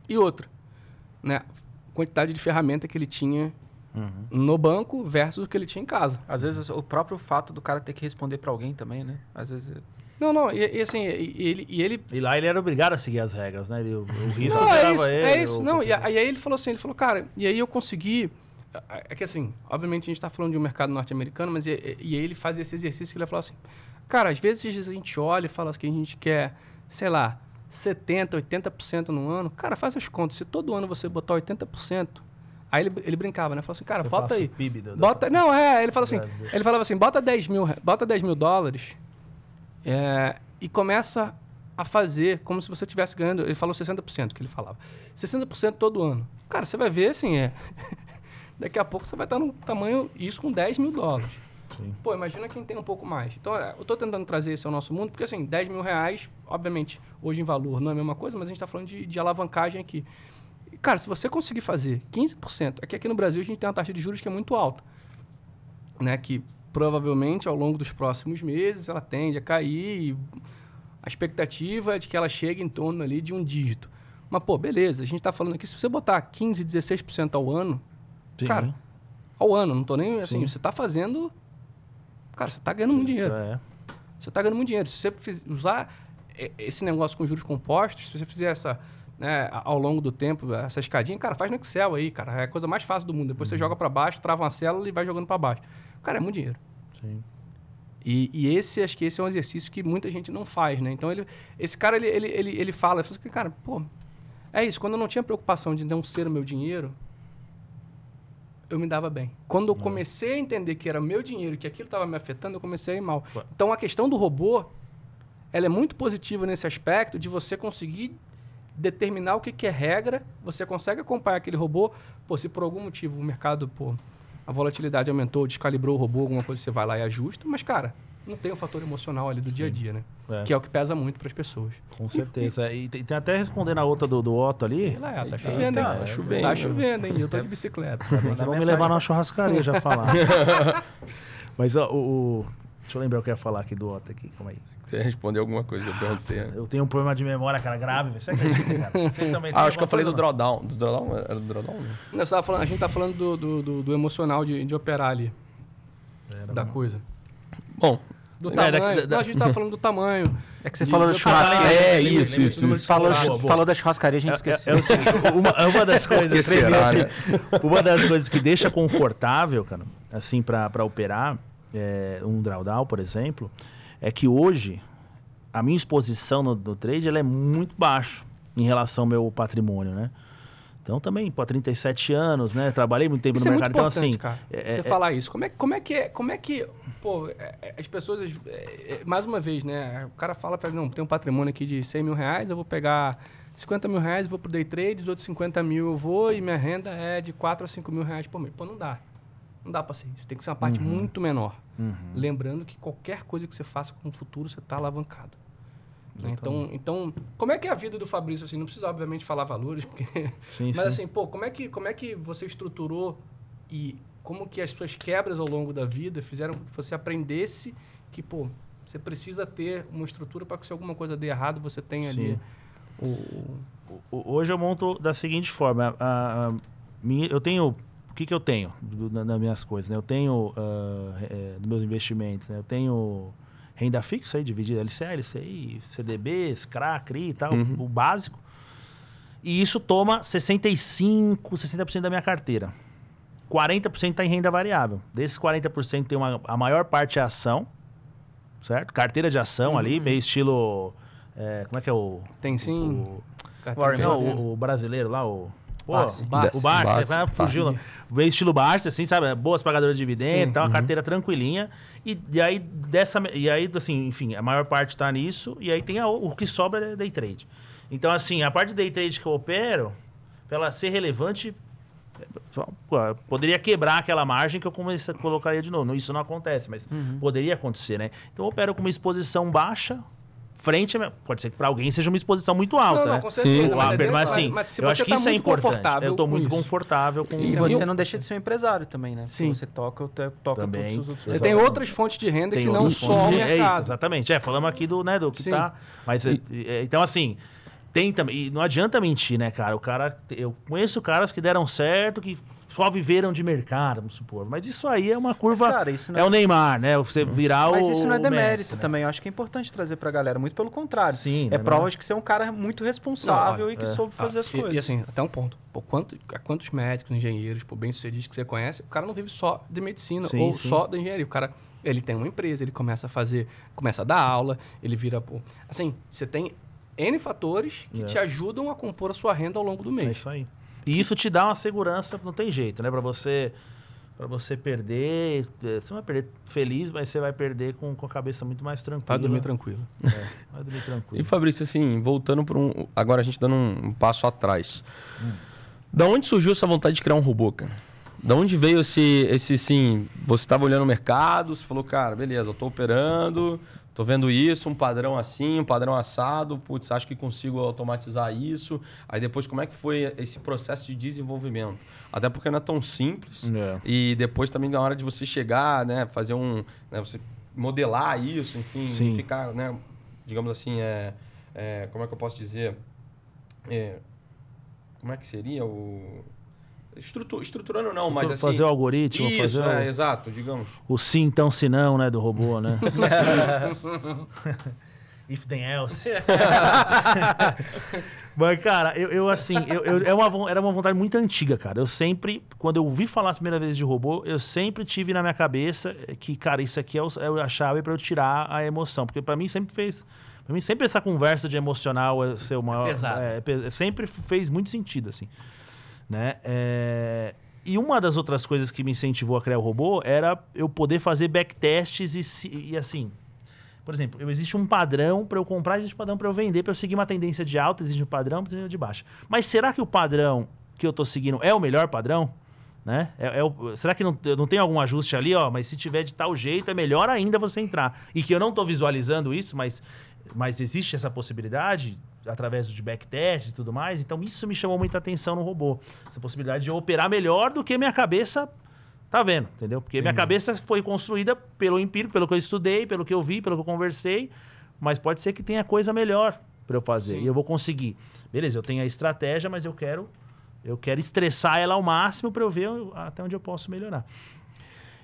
E outra, né, quantidade de ferramenta que ele tinha Uhum. no banco versus o que ele tinha em casa. Às vezes o próprio fato do cara ter que responder para alguém também, né? Às vezes não, não, e, e assim, e, ele, e ele. E lá ele era obrigado a seguir as regras, né? Ele, o, o risco não, é isso, é ele. É isso, ou... não. E aí ele falou assim, ele falou, cara, e aí eu consegui. É que assim, obviamente a gente está falando de um mercado norte-americano, mas e, e, ele faz esse exercício que ele falou assim, cara, às vezes a gente olha e fala assim, que a gente quer, sei lá, 70%, 80% no ano. Cara, faz as contas. Se todo ano você botar 80%, Aí ele, ele brincava, né? Falou assim, cara, você bota aí. PIB do, bota, Não, é, ele fala assim, ele falava assim, bota 10 mil, bota 10 mil dólares é, e começa a fazer como se você estivesse ganhando. Ele falou 60% que ele falava. 60% todo ano. Cara, você vai ver assim, é. daqui a pouco você vai estar no tamanho, isso com 10 mil dólares. Sim. Pô, imagina quem tem um pouco mais. Então, é, eu estou tentando trazer isso ao nosso mundo, porque assim, 10 mil reais, obviamente, hoje em valor não é a mesma coisa, mas a gente está falando de, de alavancagem aqui. Cara, se você conseguir fazer 15%, é que aqui no Brasil a gente tem uma taxa de juros que é muito alta, né? Que provavelmente ao longo dos próximos meses ela tende a cair. a expectativa é de que ela chegue em torno ali de um dígito. Mas, pô, beleza, a gente está falando aqui, se você botar 15, 16% ao ano, Sim, cara, ao ano, não tô nem assim, Sim. você está fazendo. Cara, você está ganhando Sim, muito dinheiro. É. Você está ganhando muito dinheiro. Se você usar esse negócio com juros compostos, se você fizer essa. Né, ao longo do tempo, essa escadinha, cara, faz no Excel aí, cara. É a coisa mais fácil do mundo. Depois uhum. você joga para baixo, trava uma célula e vai jogando para baixo. Cara, é muito dinheiro. Sim. E, e, esse, acho que esse é um exercício que muita gente não faz, né? Então, ele, esse cara, ele, ele, ele, ele fala, ele fala assim, cara, pô, é isso. Quando eu não tinha preocupação de não ser o meu dinheiro, eu me dava bem. Quando eu uhum. comecei a entender que era meu dinheiro, que aquilo estava me afetando, eu comecei a ir mal. Então, a questão do robô, ela é muito positiva nesse aspecto de você conseguir determinar o que, que é regra, você consegue acompanhar aquele robô. Pô, se por algum motivo o mercado, pô, a volatilidade aumentou, descalibrou o robô, alguma coisa, você vai lá e ajusta, mas, cara, não tem o fator emocional ali do Sim. dia a dia, né? É. Que é o que pesa muito para as pessoas. Com certeza. E, tem, tem até respondendo a outra do, do Otto ali. Lá, é, tá chovendo, tá, hein? Tá é, chovendo. Tá chovendo, hein? Eu tô de é. bicicleta. Vamos me levar numa churrascaria já falar. Mas ó, o, Deixa eu lembrar o que eu ia falar aqui do Otto aqui, calma aí. Você respondeu alguma coisa que eu perguntei. Ah, eu tenho um problema de memória, cara, grave. Você acredita, cara? Vocês também ah, acho que eu falei do drawdown. Do drawdown? Era do drawdown? Não, você falando, a gente tá falando do, do, do, do emocional de, de operar ali. Era da coisa. Bom, do é, tamanho. Não, a gente tava falando do tamanho. É que você falou da churrascaria. é, isso, isso. isso. Falou, boa, boa. falou da churrascaria, a gente é, esqueceu. É, é, uma, é uma, das coisas. será, né? Uma das coisas que deixa confortável, cara, assim, para operar, é, um drawdown, por exemplo, é que hoje a minha exposição no, no trade ela é muito baixa em relação ao meu patrimônio, né? Então também, pô, 37 anos, né? Trabalhei muito tempo isso no é mercado. então, assim. Cara, é, você é, é, falar isso. Como é, como é que é, Como é que. Pô, é, é, as pessoas. mais uma vez, né? O cara fala para não, tem um patrimônio aqui de 100 mil reais, eu vou pegar 50 mil reais, vou pro day trade, os outros 50 mil eu vou e minha renda é de 4 a 5 mil reais por mês. Pô, não dá. Não dá para ser isso. Tem que ser uma parte uhum. muito menor. Uhum. Lembrando que qualquer coisa que você faça com o futuro, você está alavancado. Né, então, então, como é que é a vida do Fabrício? Assim, não precisa, obviamente, falar valores, porque... Sim, mas sim. assim, pô, como é, que, como é que você estruturou e como que as suas quebras ao longo da vida fizeram com que você aprendesse que, pô, você precisa ter uma estrutura para que se alguma coisa dê errado, você tenha ali o... Hoje eu monto da seguinte forma. A, a minha, eu tenho o que, que eu tenho na, nas minhas coisas? Né? Eu tenho uh, é, meus investimentos, né? eu tenho renda fixa, aí, dividida LCL LCI, CDB, CRA, CRI e tal, uhum. o básico. E isso toma 65%, 60% da minha carteira. 40% está em renda variável. Desses 40% tem uma, a maior parte é ação, certo? Carteira de ação uhum. ali, meio estilo... É, como é que é o... Tem sim. O, o, o, o brasileiro lá, o... Pô, o Barça, Barça, vai fugir. Barça. estilo Barça, assim, sabe? Boas pagadoras de dividendos, então tá uma uhum. carteira tranquilinha. E, e, aí, dessa, e aí, assim, enfim, a maior parte está nisso. E aí tem a, o que sobra é day trade. Então, assim, a parte de day trade que eu opero, para ela ser relevante, poderia quebrar aquela margem que eu comecei, colocaria de novo. Isso não acontece, mas uhum. poderia acontecer, né? Então, eu opero com uma exposição baixa, frente, pode ser que para alguém seja uma exposição muito alta, não, não, né? Sim, mas, Albert, mas assim, mas eu acho que tá isso é importante. Eu estou muito isso. confortável com isso. E você não deixa de ser um empresário também, né? Sim. você toca, toca também. Todos os outros. Você exatamente. tem outras fontes de renda tem que não só o mercado. É isso, exatamente. É, falamos aqui do, né, do que Sim. tá, mas e... É, é, então assim, tem também. E não adianta mentir, né, cara? O cara. Eu conheço caras que deram certo, que só viveram de mercado, vamos supor. Mas isso aí é uma curva. Mas, cara, isso não é... é o Neymar, né? Você uhum. virar mas o. Mas isso não é demérito Messi, né? também. Eu acho que é importante trazer para a galera. Muito pelo contrário. Sim. É né, prova né? de que você é um cara muito responsável não, e que é, é. soube fazer ah, as e, coisas. E assim, até um ponto. Pô, quanto, quantos médicos, engenheiros, pô, bem-sucedidos que você conhece, o cara não vive só de medicina sim, ou sim. só da engenharia. O cara ele tem uma empresa, ele começa a fazer, começa a dar aula, ele vira. Pô, assim, você tem N fatores que é. te ajudam a compor a sua renda ao longo do mês. É isso aí. E isso te dá uma segurança, não tem jeito, né? Para você para você perder, é, você vai perder feliz, mas você vai perder com, com a cabeça muito mais tranquila. Vai dormir tranquilo. É, vai dormir tranquilo. e Fabrício, assim, voltando para um, agora a gente dando um passo atrás. Hum. Da onde surgiu essa vontade de criar um robô, cara? Da onde veio esse, esse sim você estava olhando o mercado, você falou, cara, beleza, eu estou operando, Tô vendo isso, um padrão assim, um padrão assado, putz, acho que consigo automatizar isso. Aí depois, como é que foi esse processo de desenvolvimento? Até porque não é tão simples. É. E depois também na hora de você chegar, né, fazer um. Né, você modelar isso, enfim, Sim. ficar, né, digamos assim, é, é, como é que eu posso dizer? É, como é que seria o Estrutu estruturando não, mas assim... Fazer o algoritmo, isso, fazer... É, o... exato, digamos. O sim, então, se não, né, do robô, né? If then else. mas, cara, eu, eu assim, eu, eu, é uma, era uma vontade muito antiga, cara. Eu sempre, quando eu ouvi falar as primeiras vezes de robô, eu sempre tive na minha cabeça que, cara, isso aqui é, o, é a chave para eu tirar a emoção. Porque para mim sempre fez... Pra mim sempre essa conversa de emocional é ser o maior... É pesado. É, é, sempre fez muito sentido, assim. Né? É... E uma das outras coisas que me incentivou a criar o robô era eu poder fazer backtests e, e assim. Por exemplo, existe um padrão para eu comprar, existe um padrão para eu vender, para eu seguir uma tendência de alta, existe um padrão, existe um de baixa. Mas será que o padrão que eu estou seguindo é o melhor padrão? Né? É, é o... será que não, não tem algum ajuste ali? Ó, mas se tiver de tal jeito, é melhor ainda você entrar. E que eu não estou visualizando isso, mas, mas existe essa possibilidade através de backtests e tudo mais. Então isso me chamou muita atenção no robô. Essa possibilidade de eu operar melhor do que minha cabeça tá vendo, entendeu? Porque minha cabeça foi construída pelo empírico, pelo que eu estudei, pelo que eu vi, pelo que eu conversei, mas pode ser que tenha coisa melhor para eu fazer Sim. e eu vou conseguir. Beleza, eu tenho a estratégia, mas eu quero eu quero estressar ela ao máximo para eu ver até onde eu posso melhorar.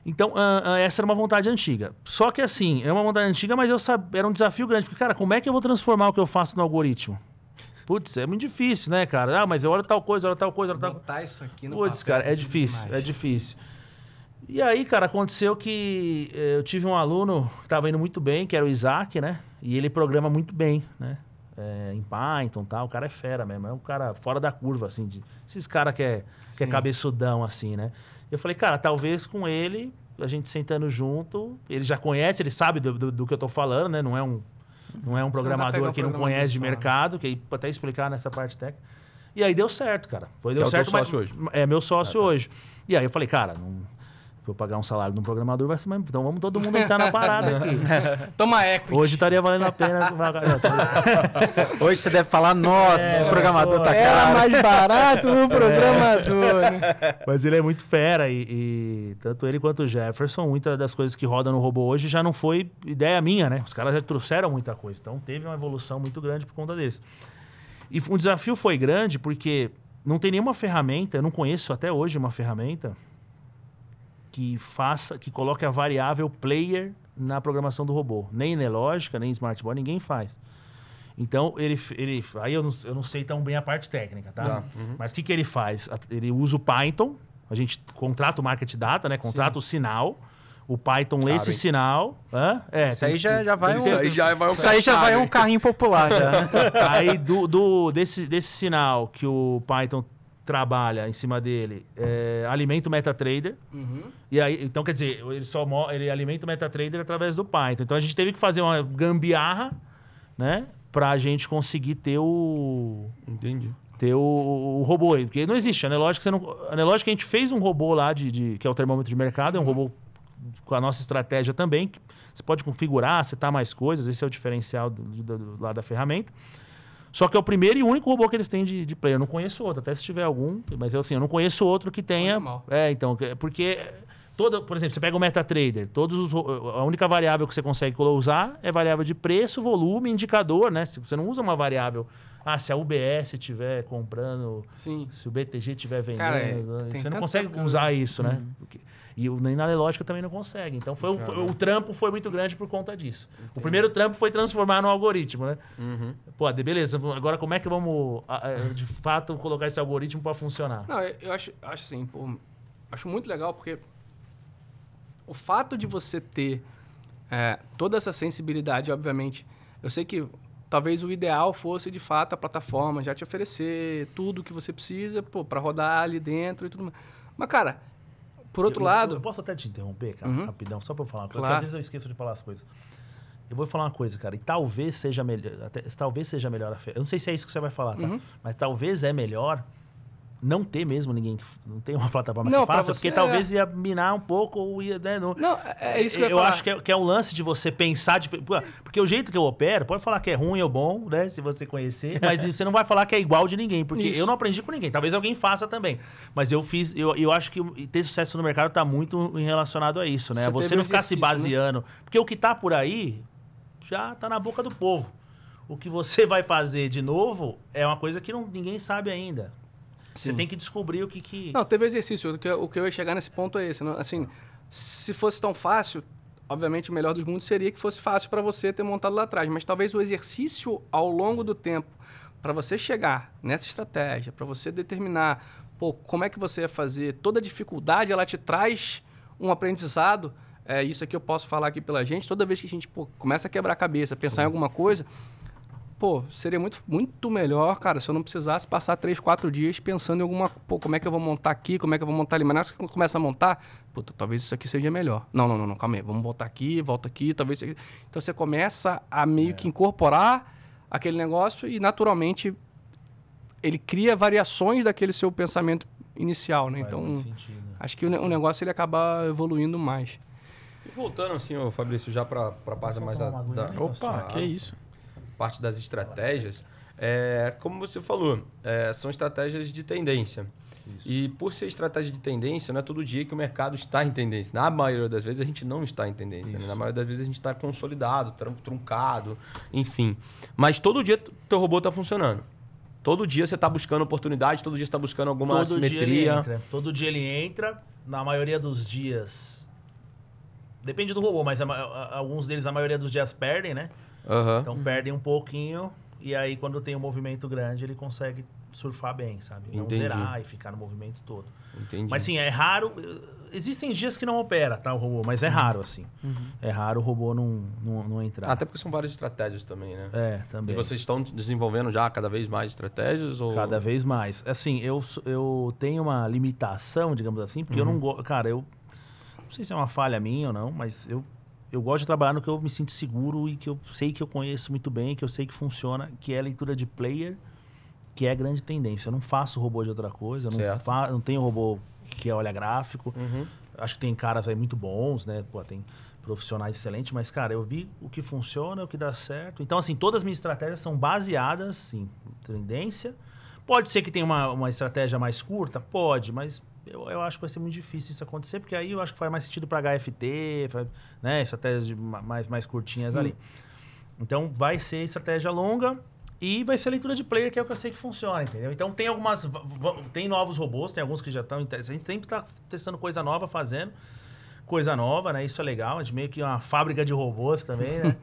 Então, uh, uh, essa era uma vontade antiga. Só que assim, é uma vontade antiga, mas eu era um desafio grande. Porque, cara, como é que eu vou transformar o que eu faço no algoritmo? Putz, é muito difícil, né, cara? Ah, mas eu olho tal coisa, olho tal coisa, olho tal coisa. Botar isso aqui no Putz, cara, é, é difícil, demais. é difícil. E aí, cara, aconteceu que eh, eu tive um aluno que estava indo muito bem, que era o Isaac, né? E ele programa muito bem, né? É, em Python e tal, o cara é fera mesmo, é um cara fora da curva, assim, de, esses caras que é, que é cabeçudão, assim, né? Eu falei, cara, talvez com ele, a gente sentando junto, ele já conhece, ele sabe do, do, do que eu estou falando, né? Não é um, não é um programador que não conhece de mercado, que aí, até explicar nessa parte técnica. E aí deu certo, cara. Foi, deu que certo. É o teu sócio mas, hoje. É meu sócio ah, tá. hoje. E aí eu falei, cara, não vou pagar um salário de um programador, vai ser mais... Então vamos todo mundo entrar na parada aqui. Toma equity. Hoje estaria valendo a pena. Hoje você deve falar, nossa, é, o programador pô, tá caro. Era mais barato o é. programador. É. Mas ele é muito fera e, e, tanto ele quanto o Jefferson, muitas das coisas que rodam no robô hoje já não foi ideia minha, né? Os caras já trouxeram muita coisa. Então teve uma evolução muito grande por conta deles. E o um desafio foi grande porque não tem nenhuma ferramenta, eu não conheço até hoje uma ferramenta que faça, que coloque a variável player na programação do robô. Nem Nelógica, nem Smartboard, ninguém faz. Então, ele, ele aí eu não, eu não sei tão bem a parte técnica, tá? tá. Uhum. uhum. Mas o que, que ele faz? Ele usa o Python, a gente contrata o market data, né? Contrata Sim. o sinal. O Python lê esse hein? sinal. Hã? É, isso, tem, aí já, já vai um, aí já vai um. Isso aí já vai um carrinho popular. Já. aí do, do, desse, desse sinal que o Python trabalha em cima dele é, alimenta o MetaTrader. Uhum. E aí, então, quer dizer, ele só ele alimenta o MetaTrader através do Python. Então a gente teve que fazer uma gambiarra, né? Pra gente conseguir ter o. Entendi. Ter o, o, robô aí. Porque não existe. A Nelogic, você não, a Nelogic a gente fez um robô lá de, de que é o termômetro de mercado, é um uhum. robô com a nossa estratégia também. você pode configurar, setar mais coisas, esse é o diferencial do, do, do, lá da ferramenta. Só que é o primeiro e único robô que eles têm de, de player. Eu não conheço outro, até se tiver algum, mas eu assim, eu não conheço outro que tenha. É, então, porque toda, por exemplo, você pega o MetaTrader, todos os, a única variável que você consegue usar é variável de preço, volume, indicador, né? Você não usa uma variável ah, se a UBS estiver comprando, Sim. se o BTG estiver vendendo, Cara, é, você não consegue usar isso, né? Uhum. Porque, e o na é Lógica também não consegue. Então foi, um, foi, o trampo foi muito grande por conta disso. Entendi. O primeiro trampo foi transformar no algoritmo, né? Uhum. Pô, beleza, agora como é que vamos, de fato, colocar esse algoritmo para funcionar? Não, eu acho, acho assim, pô, acho muito legal porque o fato de você ter é, toda essa sensibilidade, obviamente, eu sei que talvez o ideal fosse de fato a plataforma já te oferecer tudo que você precisa para rodar ali dentro e tudo mais. Mas, cara, por outro eu, lado. Eu posso até te interromper, cara, uhum. rapidão, só para eu falar porque Claro. Às vezes eu esqueço de falar as coisas. Eu vou falar uma coisa, cara, e talvez seja melhor. Até, talvez seja melhor a Eu não sei se é isso que você vai falar, tá? Uhum. Mas talvez é melhor não ter mesmo ninguém que não tem uma plataforma não, que faça, porque é... talvez ia minar um pouco ou ia. Né, Não, é, é isso que eu, eu acho que é, que é um lance de você pensar. De... Porque o jeito que eu opero, pode falar que é ruim ou bom, né? Se você conhecer, mas você não vai falar que é igual de ninguém, porque isso. eu não aprendi com ninguém. Talvez alguém faça também. Mas eu fiz, eu, eu acho que ter sucesso no mercado está muito relacionado a isso, né? Você, você não ficar se né? baseando. Né? Porque o que está por aí já está na boca do povo. O que você vai fazer de novo é uma coisa que não, ninguém sabe ainda. Você tem que descobrir o que que... Não, teve exercício. O que, eu, o que eu ia chegar nesse ponto é esse. Não, né? assim, se fosse tão fácil, obviamente o melhor dos mundos seria que fosse fácil para você ter montado lá atrás. Mas talvez o exercício ao longo do tempo, para você chegar nessa estratégia, para você determinar pô, como é que você ia fazer, toda dificuldade ela te traz um aprendizado. É, isso aqui eu posso falar aqui pela gente. Toda vez que a gente pô, começa a quebrar a cabeça, pensar Sim. em alguma coisa pô, seria muito, muito melhor, cara, se eu não precisasse passar três, quatro dias pensando em alguma, pô, como é que eu vou montar aqui, como é que eu vou montar ali, mas na hora que você começa a montar, puta, talvez isso aqui seja melhor. Não, não, não, não calma aí, vamos voltar aqui, volta aqui, talvez isso aqui. Então você começa a meio é. que incorporar aquele negócio e naturalmente ele cria variações daquele seu pensamento inicial, né? Faz então, acho que o, o, negócio ele acaba evoluindo mais. E voltando assim, ô Fabrício, já para a parte mais da, da... Opa, que é isso parte das estratégias, é, como você falou, é, são estratégias de tendência. Isso. E por ser estratégia de tendência, não é todo dia que o mercado está em tendência. Na maioria das vezes a gente não está em tendência. Né? Na maioria das vezes a gente está consolidado, truncado, enfim. Mas todo dia teu robô está funcionando. Todo dia você está buscando oportunidade, todo dia está buscando alguma todo assimetria. Dia ele entra. Todo dia ele entra, na maioria dos dias. Depende do robô, mas a, a, alguns deles, a maioria dos dias perdem, né? Então, uhum. Então perdem um pouquinho e aí quando tem um movimento grande ele consegue surfar bem, sabe? Não Entendi. zerar e ficar no movimento todo. Entendi. Mas sim, é raro. Eh, existem dias que não opera, tá, o robô, mas é uhum. raro, assim. Uhum. É raro o robô não, não, não, entrar. Até porque são várias estratégias também, né? É, também. E vocês estão desenvolvendo já cada vez mais estratégias? Ou... Cada vez mais. Assim, eu, eu tenho uma limitação, digamos assim, porque uhum. eu não gosto. Cara, eu. Não sei se é uma falha minha ou não, mas eu eu gosto de trabalhar no que eu me sinto seguro e que eu sei que eu conheço muito bem, que eu sei que funciona, que é a leitura de player, que é a grande tendência. Eu não faço robô de outra coisa, eu não, não tenho robô que é olha gráfico. Uhum. Acho que tem caras aí muito bons, né? Pô, tem profissionais excelentes, mas, cara, eu vi o que funciona, o que dá certo. Então, assim, todas as minhas estratégias são baseadas em tendência. Pode ser que tenha uma, uma estratégia mais curta? Pode, mas eu, eu acho que vai ser muito difícil isso acontecer, porque aí eu acho que faz mais sentido para HFT, faz, né, estratégias mais, mais curtinhas Sim. ali. Então, vai ser estratégia longa e vai ser leitura de player, que é o que eu sei que funciona, entendeu? Então, tem algumas... Tem novos robôs, tem alguns que já estão... A gente sempre está testando coisa nova, fazendo coisa nova, né? Isso é legal. A gente meio que é uma fábrica de robôs também, né?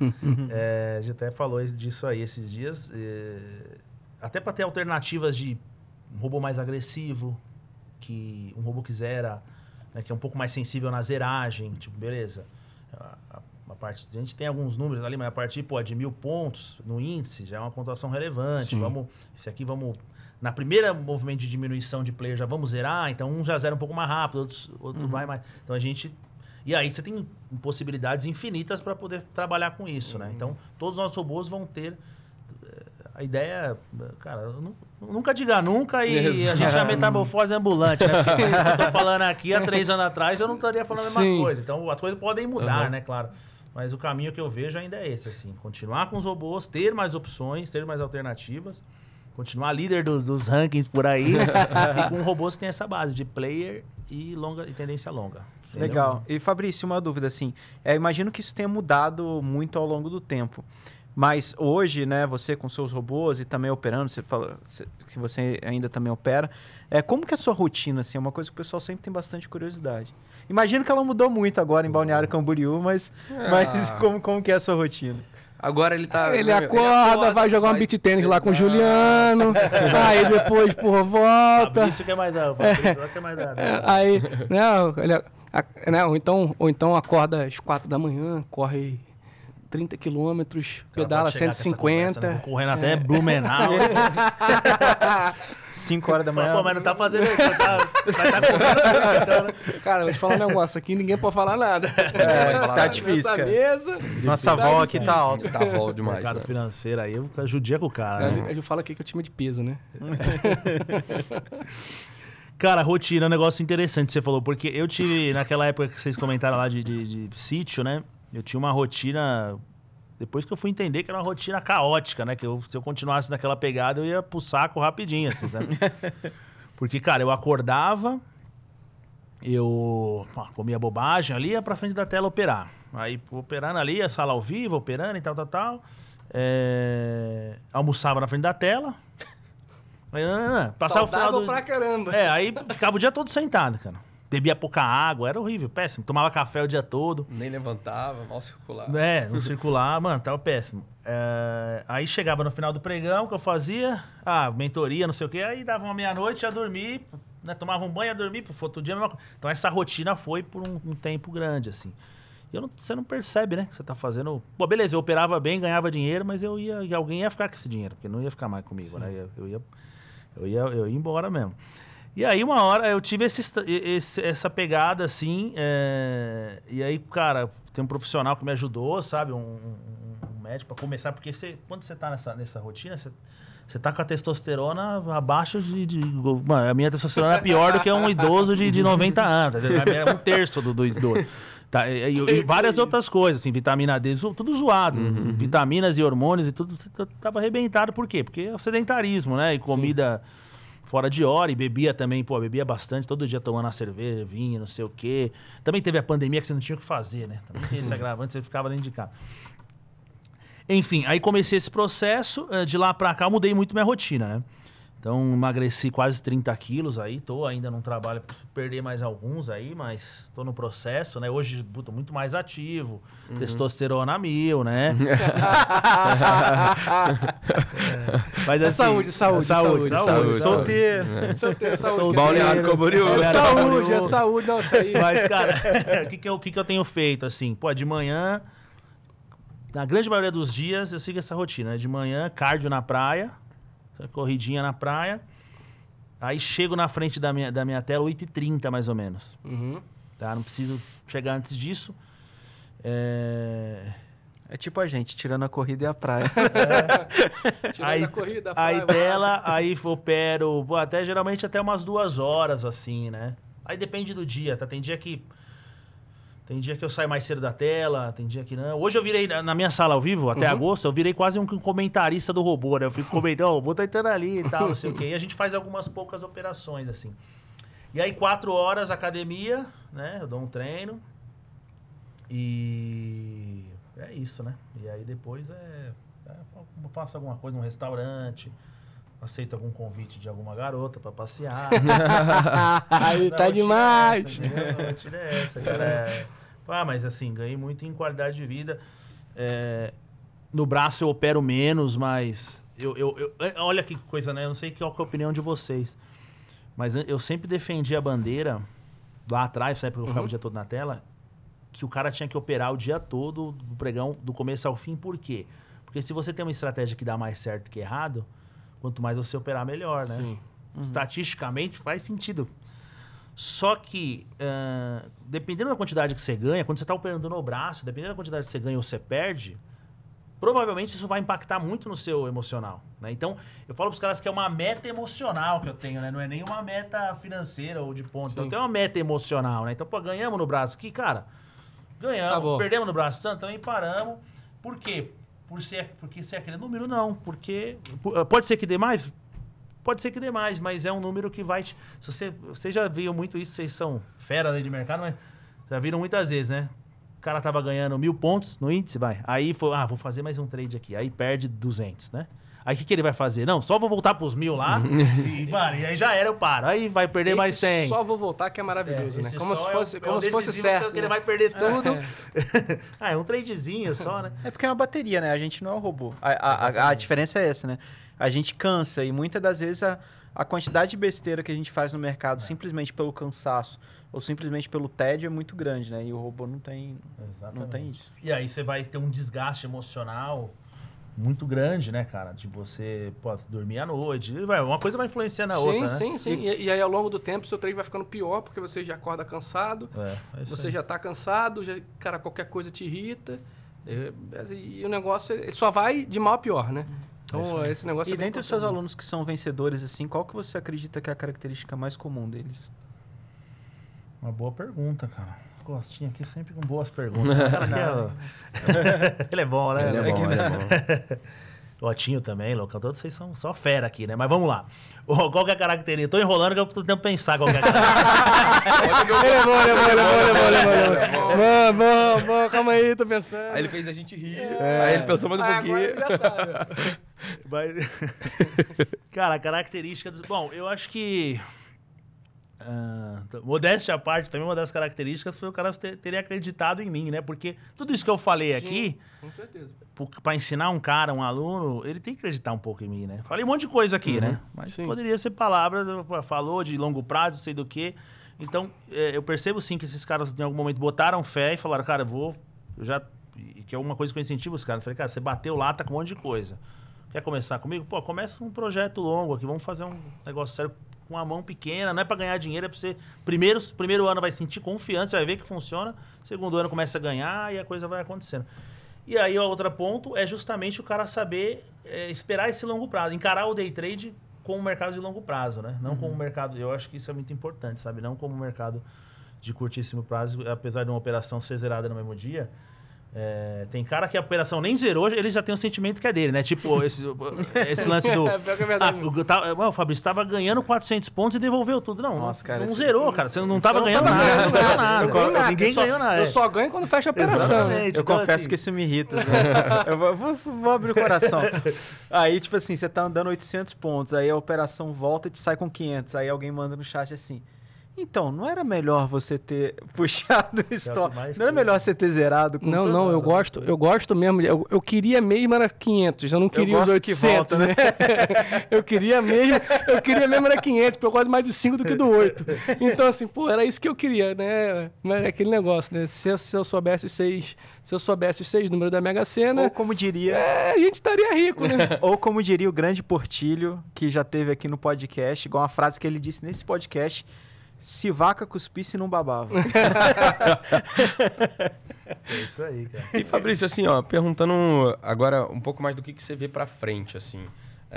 é, a gente até falou disso aí esses dias. É, até para ter alternativas de robô mais agressivo, que um robô que zera, né, que é um pouco mais sensível na zeragem, tipo, beleza. A, a, a, parte, a gente tem alguns números ali, mas a partir pô, de mil pontos no índice já é uma pontuação relevante. Sim. Vamos, esse aqui vamos. Na primeira movimento de diminuição de player já vamos zerar, então um já zera um pouco mais rápido, outros, outro uhum. vai mais. Então a gente e aí você tem possibilidades infinitas para poder trabalhar com isso, uhum. né? Então, todos os nossos robôs vão ter. Eh, a ideia, cara, não, Nunca diga nunca e Exato. a gente é metamorfose ambulante, né? eu tô falando aqui há três anos atrás, eu não estaria falando a mesma coisa. Então as coisas podem mudar, uhum. né, claro. Mas o caminho que eu vejo ainda é esse, assim. Continuar com os robôs, ter mais opções, ter mais alternativas. Continuar líder dos, dos rankings por aí. e com robôs tem essa base de player e, longa, e tendência longa. Entendeu? Legal. E Fabrício, uma dúvida assim. É, imagino que isso tenha mudado muito ao longo do tempo. Mas hoje, né, você com seus robôs e também operando, você fala, se, você ainda também opera, é como que é a sua rotina assim, é uma coisa que o pessoal sempre tem bastante curiosidade. Imagino que ela mudou muito agora em Balneário Camboriú, mas, ah. mas como, como que é a sua rotina? Agora ele tá. Ele acorda, ele acorda vai jogar um beat tênis lá com o Juliano. aí depois, por volta. Isso que é mais dado, é mais é, aí, né? ele, né? ou então, ou então acorda às quatro da manhã, corre 30 quilômetros, pedala 150. Conversa, né? Correndo até é. Blumenau. 5 horas da manhã. Pô, mas não tá fazendo isso, tá, tá então, né? Cara, vou te falar um negócio aqui, ninguém pode falar nada. É, é tá, tá difícil, cara. Mesa, Nossa tá avó aqui tá alta. Tá avó demais. O mercado né? financeiro aí, eu judia com o cara. Ele, né? ele fala aqui que é o time de peso, né? Cara, rotina é um negócio interessante que você falou, porque eu tive, naquela época que vocês comentaram lá de, de, de sítio, né? Eu tinha uma rotina. Depois que eu fui entender que era uma rotina caótica, né? Que eu, se eu continuasse naquela pegada, eu ia pro saco rapidinho, assim, sabe? Porque, cara, eu acordava, eu comia bobagem ali, ia pra frente da tela operar. Aí operando ali, a sala ao vivo, operando e tal, tal, tal. É... Almoçava na frente da tela. Aí, não, não, não. Passava Saudável o final do... pra caramba. É, aí ficava o dia todo sentado, cara bebia pouca água, era horrível, péssimo. Tomava café o dia todo. Nem levantava, mal circulava. É, não circulava, mano, tava péssimo. É, aí chegava no final do pregão, que eu fazia, ah, mentoria, não sei o quê, aí dava uma meia-noite, ia dormir, né, tomava um banho, ia dormir, pro outro dia mesma coisa. Então essa rotina foi por um, um tempo grande, assim. E não, você não percebe, né? Que você tá fazendo. Pô, beleza, eu operava bem, ganhava dinheiro, mas eu ia. Alguém ia ficar com esse dinheiro, porque não ia ficar mais comigo, Sim. né? Eu, eu ia, eu, ia, eu ia embora mesmo. E aí, uma hora, eu tive esse, esse, essa pegada, assim, é... e aí, cara, tem um profissional que me ajudou, sabe? Um, um, um médico para começar, porque você, quando você tá nessa, nessa rotina, você, você tá com a testosterona abaixo de... de... a minha testosterona é pior do que um idoso de, de 90 anos, é um terço do, do idoso. Tá, e, e, várias outras coisas, assim, vitamina D, tudo zoado. Uhum, uhum. Vitaminas e hormônios e tudo, tá, tava arrebentado. Por quê? Porque é o sedentarismo, né? E comida... Sim fora de hora e bebia também, pô, bebia bastante, todo dia tomando a cerveja, vinho, não sei o quê. Também teve a pandemia que você não tinha o que fazer, né? Também tinha esse agravante, você ficava dentro de casa. Enfim, aí comecei esse processo, eh, de lá pra cá eu mudei muito minha rotina, né? Então emagreci quase 30 quilos aí, tô ainda num trabalho, perder mais alguns aí, mas tô no processo, né? Hoje tô muito mais ativo, uhum. testosterona mil, né? é, mas, é assim, saúde, saúde, saúde, saúde, saúde, saúde, Solteiro. É. Solteiro, saúde. Solteiro. Balneado Camboriú. É saúde, é saúde, não, isso aí. Mas, cara, o que que, eu, que que eu tenho feito, assim? Pô, de manhã, na grande maioria dos dias, eu sigo essa rotina. Né? De manhã, cardio na praia corridinha na praia. Aí chego na frente da minha, da minha tela 8h30, mais ou menos. Uhum. Tá? Não preciso chegar antes disso. É... é tipo a gente, tirando a corrida e a praia. É. tirando aí, a corrida, a praia. Aí dela, aí opero, até geralmente até umas duas horas, assim, né? Aí depende do dia, tá? Tem dia que tem dia que eu saio mais cedo da tela, tem dia que não. Hoje eu virei, na minha sala ao vivo, até uhum. agosto, eu virei quase um comentarista do robô, né? Eu fico comentando, oh, o robô tá entrando ali e tal, não sei o quê. E a gente faz algumas poucas operações, assim. E aí, quatro horas, academia, né? Eu dou um treino. E é isso, né? E aí depois é. é eu faço alguma coisa num restaurante, aceita algum convite de alguma garota para passear. Aí tá demais. Né? Tira essa, galera. É. Ah, mas assim, ganhei muito em qualidade de vida. É, no braço eu opero menos, mas. Eu, eu, eu, é, olha que coisa, né? Eu não sei qual é a opinião de vocês. Mas eu sempre defendi a bandeira, lá atrás, na época eu ficava uhum. o dia todo na tela, que o cara tinha que operar o dia todo do pregão, do começo ao fim. Por quê? Porque se você tem uma estratégia que dá mais certo que errado, Quanto mais você operar, melhor, né? Sim. Uhum. Estatisticamente faz sentido. Só que, uh, dependendo da quantidade que você ganha, quando você está operando no braço, dependendo da quantidade que você ganha ou você perde, provavelmente isso vai impactar muito no seu emocional. Né? Então, eu falo para os caras que é uma meta emocional que eu tenho, né? não é nem uma meta financeira ou de ponto. Então, eu tenho uma meta emocional. Né? Então, pô, ganhamos no braço aqui, cara. Ganhamos, Acabou. perdemos no braço, tanto, também então, paramos. Por quê? por ser, porque ser aquele número, não. Porque ah, pode ser que dê mais? Pode ser que dê mais, mas é um número que vai. Te, se você, você já viu muito isso, vocês são fera de mercado, mas já viram muitas vezes, né? O cara tava ganhando mil pontos no índice, vai. Aí foi, ah, vou fazer mais um trade aqui. Aí perde 200, né? Aí o que, que ele vai fazer? Não, só vou voltar pros mil lá. e, mano, e aí já era, eu paro. Aí vai perder esse mais 100. Só vou voltar que é maravilhoso, é, né? É é como se fosse, né? é como se fosse certo. Que ele vai perder tudo. É. ah, é um tradezinho só, né? É porque é uma bateria, né? A gente não é um robô. A, a, a, a diferença é essa, né? A gente cansa e muitas das vezes a, a quantidade de besteira que a gente faz no mercado é. simplesmente pelo cansaço ou simplesmente pelo tédio é muito grande, né? E o robô não tem, não tem isso. E aí você vai ter um desgaste emocional muito grande, né, cara? De você pô, dormir à noite. Vai, uma coisa vai influenciando a sim, outra. Sim, né? sim, sim. E, e, aí, ao longo do tempo, seu treino vai ficando pior, porque você já acorda cansado, é, é você aí. já tá cansado, já, cara, qualquer coisa te irrita. É, e, e o negócio ele é, só vai de mal a pior, né? Então, é esse negócio E é dentre os seus alunos que são vencedores, assim, qual que você acredita que é a característica mais comum deles? Uma boa pergunta, cara. Costinha aqui sempre com boas perguntas. é... ele é bom, né? Ele é bom, ele é bom. Lotinho também, Lucão. Todos vocês são só fera aqui, né? Mas vamos lá. Oh, qual que é a característica? Tô enrolando que eu tô tentando pensar qual que é a característica. ele é bom, ele é bom, ele é bom, ele é bom. Bom, bom, bom, calma aí, tô pensando. Aí ele fez a gente rir. É. Aí ele pensou mais um ah, pouquinho. Mas... Cara, a característica dos... Bom, eu acho que... Uh, modéstia à parte, também uma das características foi o cara ter, ter acreditado em mim, né? Porque tudo isso que eu falei Sim, aqui, com certeza. Para ensinar um cara, um aluno, ele tem que acreditar um pouco em mim, né? Falei um monte de coisa aqui, né? uhum. né? Mas Sim. poderia ser palavras, falou de longo prazo, sei do que. Então, é, eu percebo sim que esses caras em algum momento botaram fé e falaram, cara, eu vou. Eu já. Que é uma coisa que eu incentivo os caras. Eu falei, cara, você bateu lá, tá com um monte de coisa. Quer começar comigo? Pô, começa um projeto longo aqui, vamos fazer um negócio sério com a mão pequena, não é para ganhar dinheiro, é para você. Primeiro, primeiro ano vai sentir confiança, vai ver que funciona, segundo ano começa a ganhar e a coisa vai acontecendo. E aí, o outro ponto é justamente o cara saber é, esperar esse longo prazo, encarar o day trade como mercado de longo prazo, né? Não uhum. como mercado. Eu acho que isso é muito importante, sabe? Não como mercado de curtíssimo prazo, apesar de uma operação ser zerada no mesmo dia é, tem cara que a operação nem zerou, ele já tem o um sentimento que é dele, né? Tipo, esse, esse lance do. é, é ah, o, tá, o Fabrício estava ganhando 400 pontos e devolveu tudo. Não, Nossa, cara, não zerou, cara. Você não estava ganhando, nada, Ninguém ganhou nada. Eu é. só ganho quando fecha a operação. Né? Eu então, confesso assim... que isso me irrita. Né? eu vou, vou, vou, abrir o coração. Aí, tipo assim, você tá andando 800 pontos, aí a operação volta e te sai com 500. Aí alguém manda no chat assim. Então, não era melhor você ter puxado o estoque? Não era melhor você ter zerado? Com não, não, eu gosto, eu gosto mesmo. eu, eu, queria mesmo era 500, eu não queria eu os 800, que volta, né? né? eu queria mesmo, eu queria mesmo era 500, porque eu gosto mais do 5 do que do 8. Então, assim, pô, era isso que eu queria, né? É aquele negócio, né? Se eu, se eu soubesse os seis, se eu soubesse os seis números da Mega Sena... Ou como diria... É, a gente estaria rico, né? Ou como diria o grande Portilho, que já teve aqui no podcast, igual uma frase que ele disse nesse podcast se vaca cuspisse, não babava. é isso aí, cara. E Fabrício, assim, ó, perguntando agora um pouco mais do que, que você vê pra frente, assim.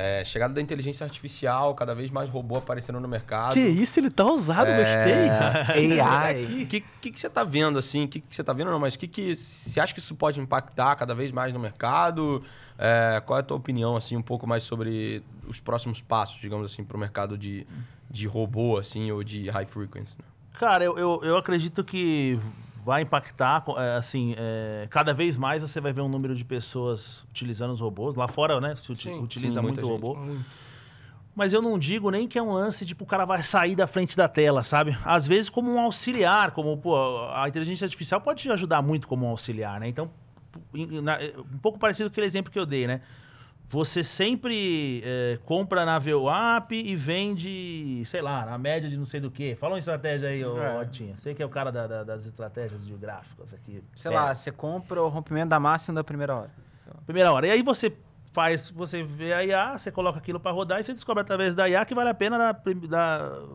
É, chegada da inteligência artificial, cada vez mais robô aparecendo no mercado. Que isso, ele tá ousado, é. gostei. É... AI. O que, que, que, você tá vendo, assim? O que, que você tá vendo, não, mas que que, você acha que isso pode impactar cada vez mais no mercado? É, qual é a tua opinião, assim, um pouco mais sobre os próximos passos, digamos assim, para o mercado de, de robô, assim, ou de high frequency? Né? Cara, eu, eu, eu acredito que vai impactar, eh, assim, é, cada vez mais você vai ver um número de pessoas utilizando os robôs. Lá fora, né? Se sim, utiliza sim, muito gente. robô. Mas eu não digo nem que é um lance de tipo, o cara vai sair da frente da tela, sabe? Às vezes como um auxiliar, como pô, a inteligência artificial pode te ajudar muito como um auxiliar, né? Então, eh, um pouco parecido com aquele exemplo que eu dei, né? você sempre é, compra na VWAP e vende, sei lá, na média de não sei do que. Fala uma estratégia aí, ô, é. Otinha. que é o cara da, da, das estratégias de gráficos aqui. Sei lá, você compra o rompimento da máxima da primeira hora. Primeira hora. E aí você faz, você vê a IA, você coloca aquilo para rodar e você descobre através da IA que vale a pena na prim,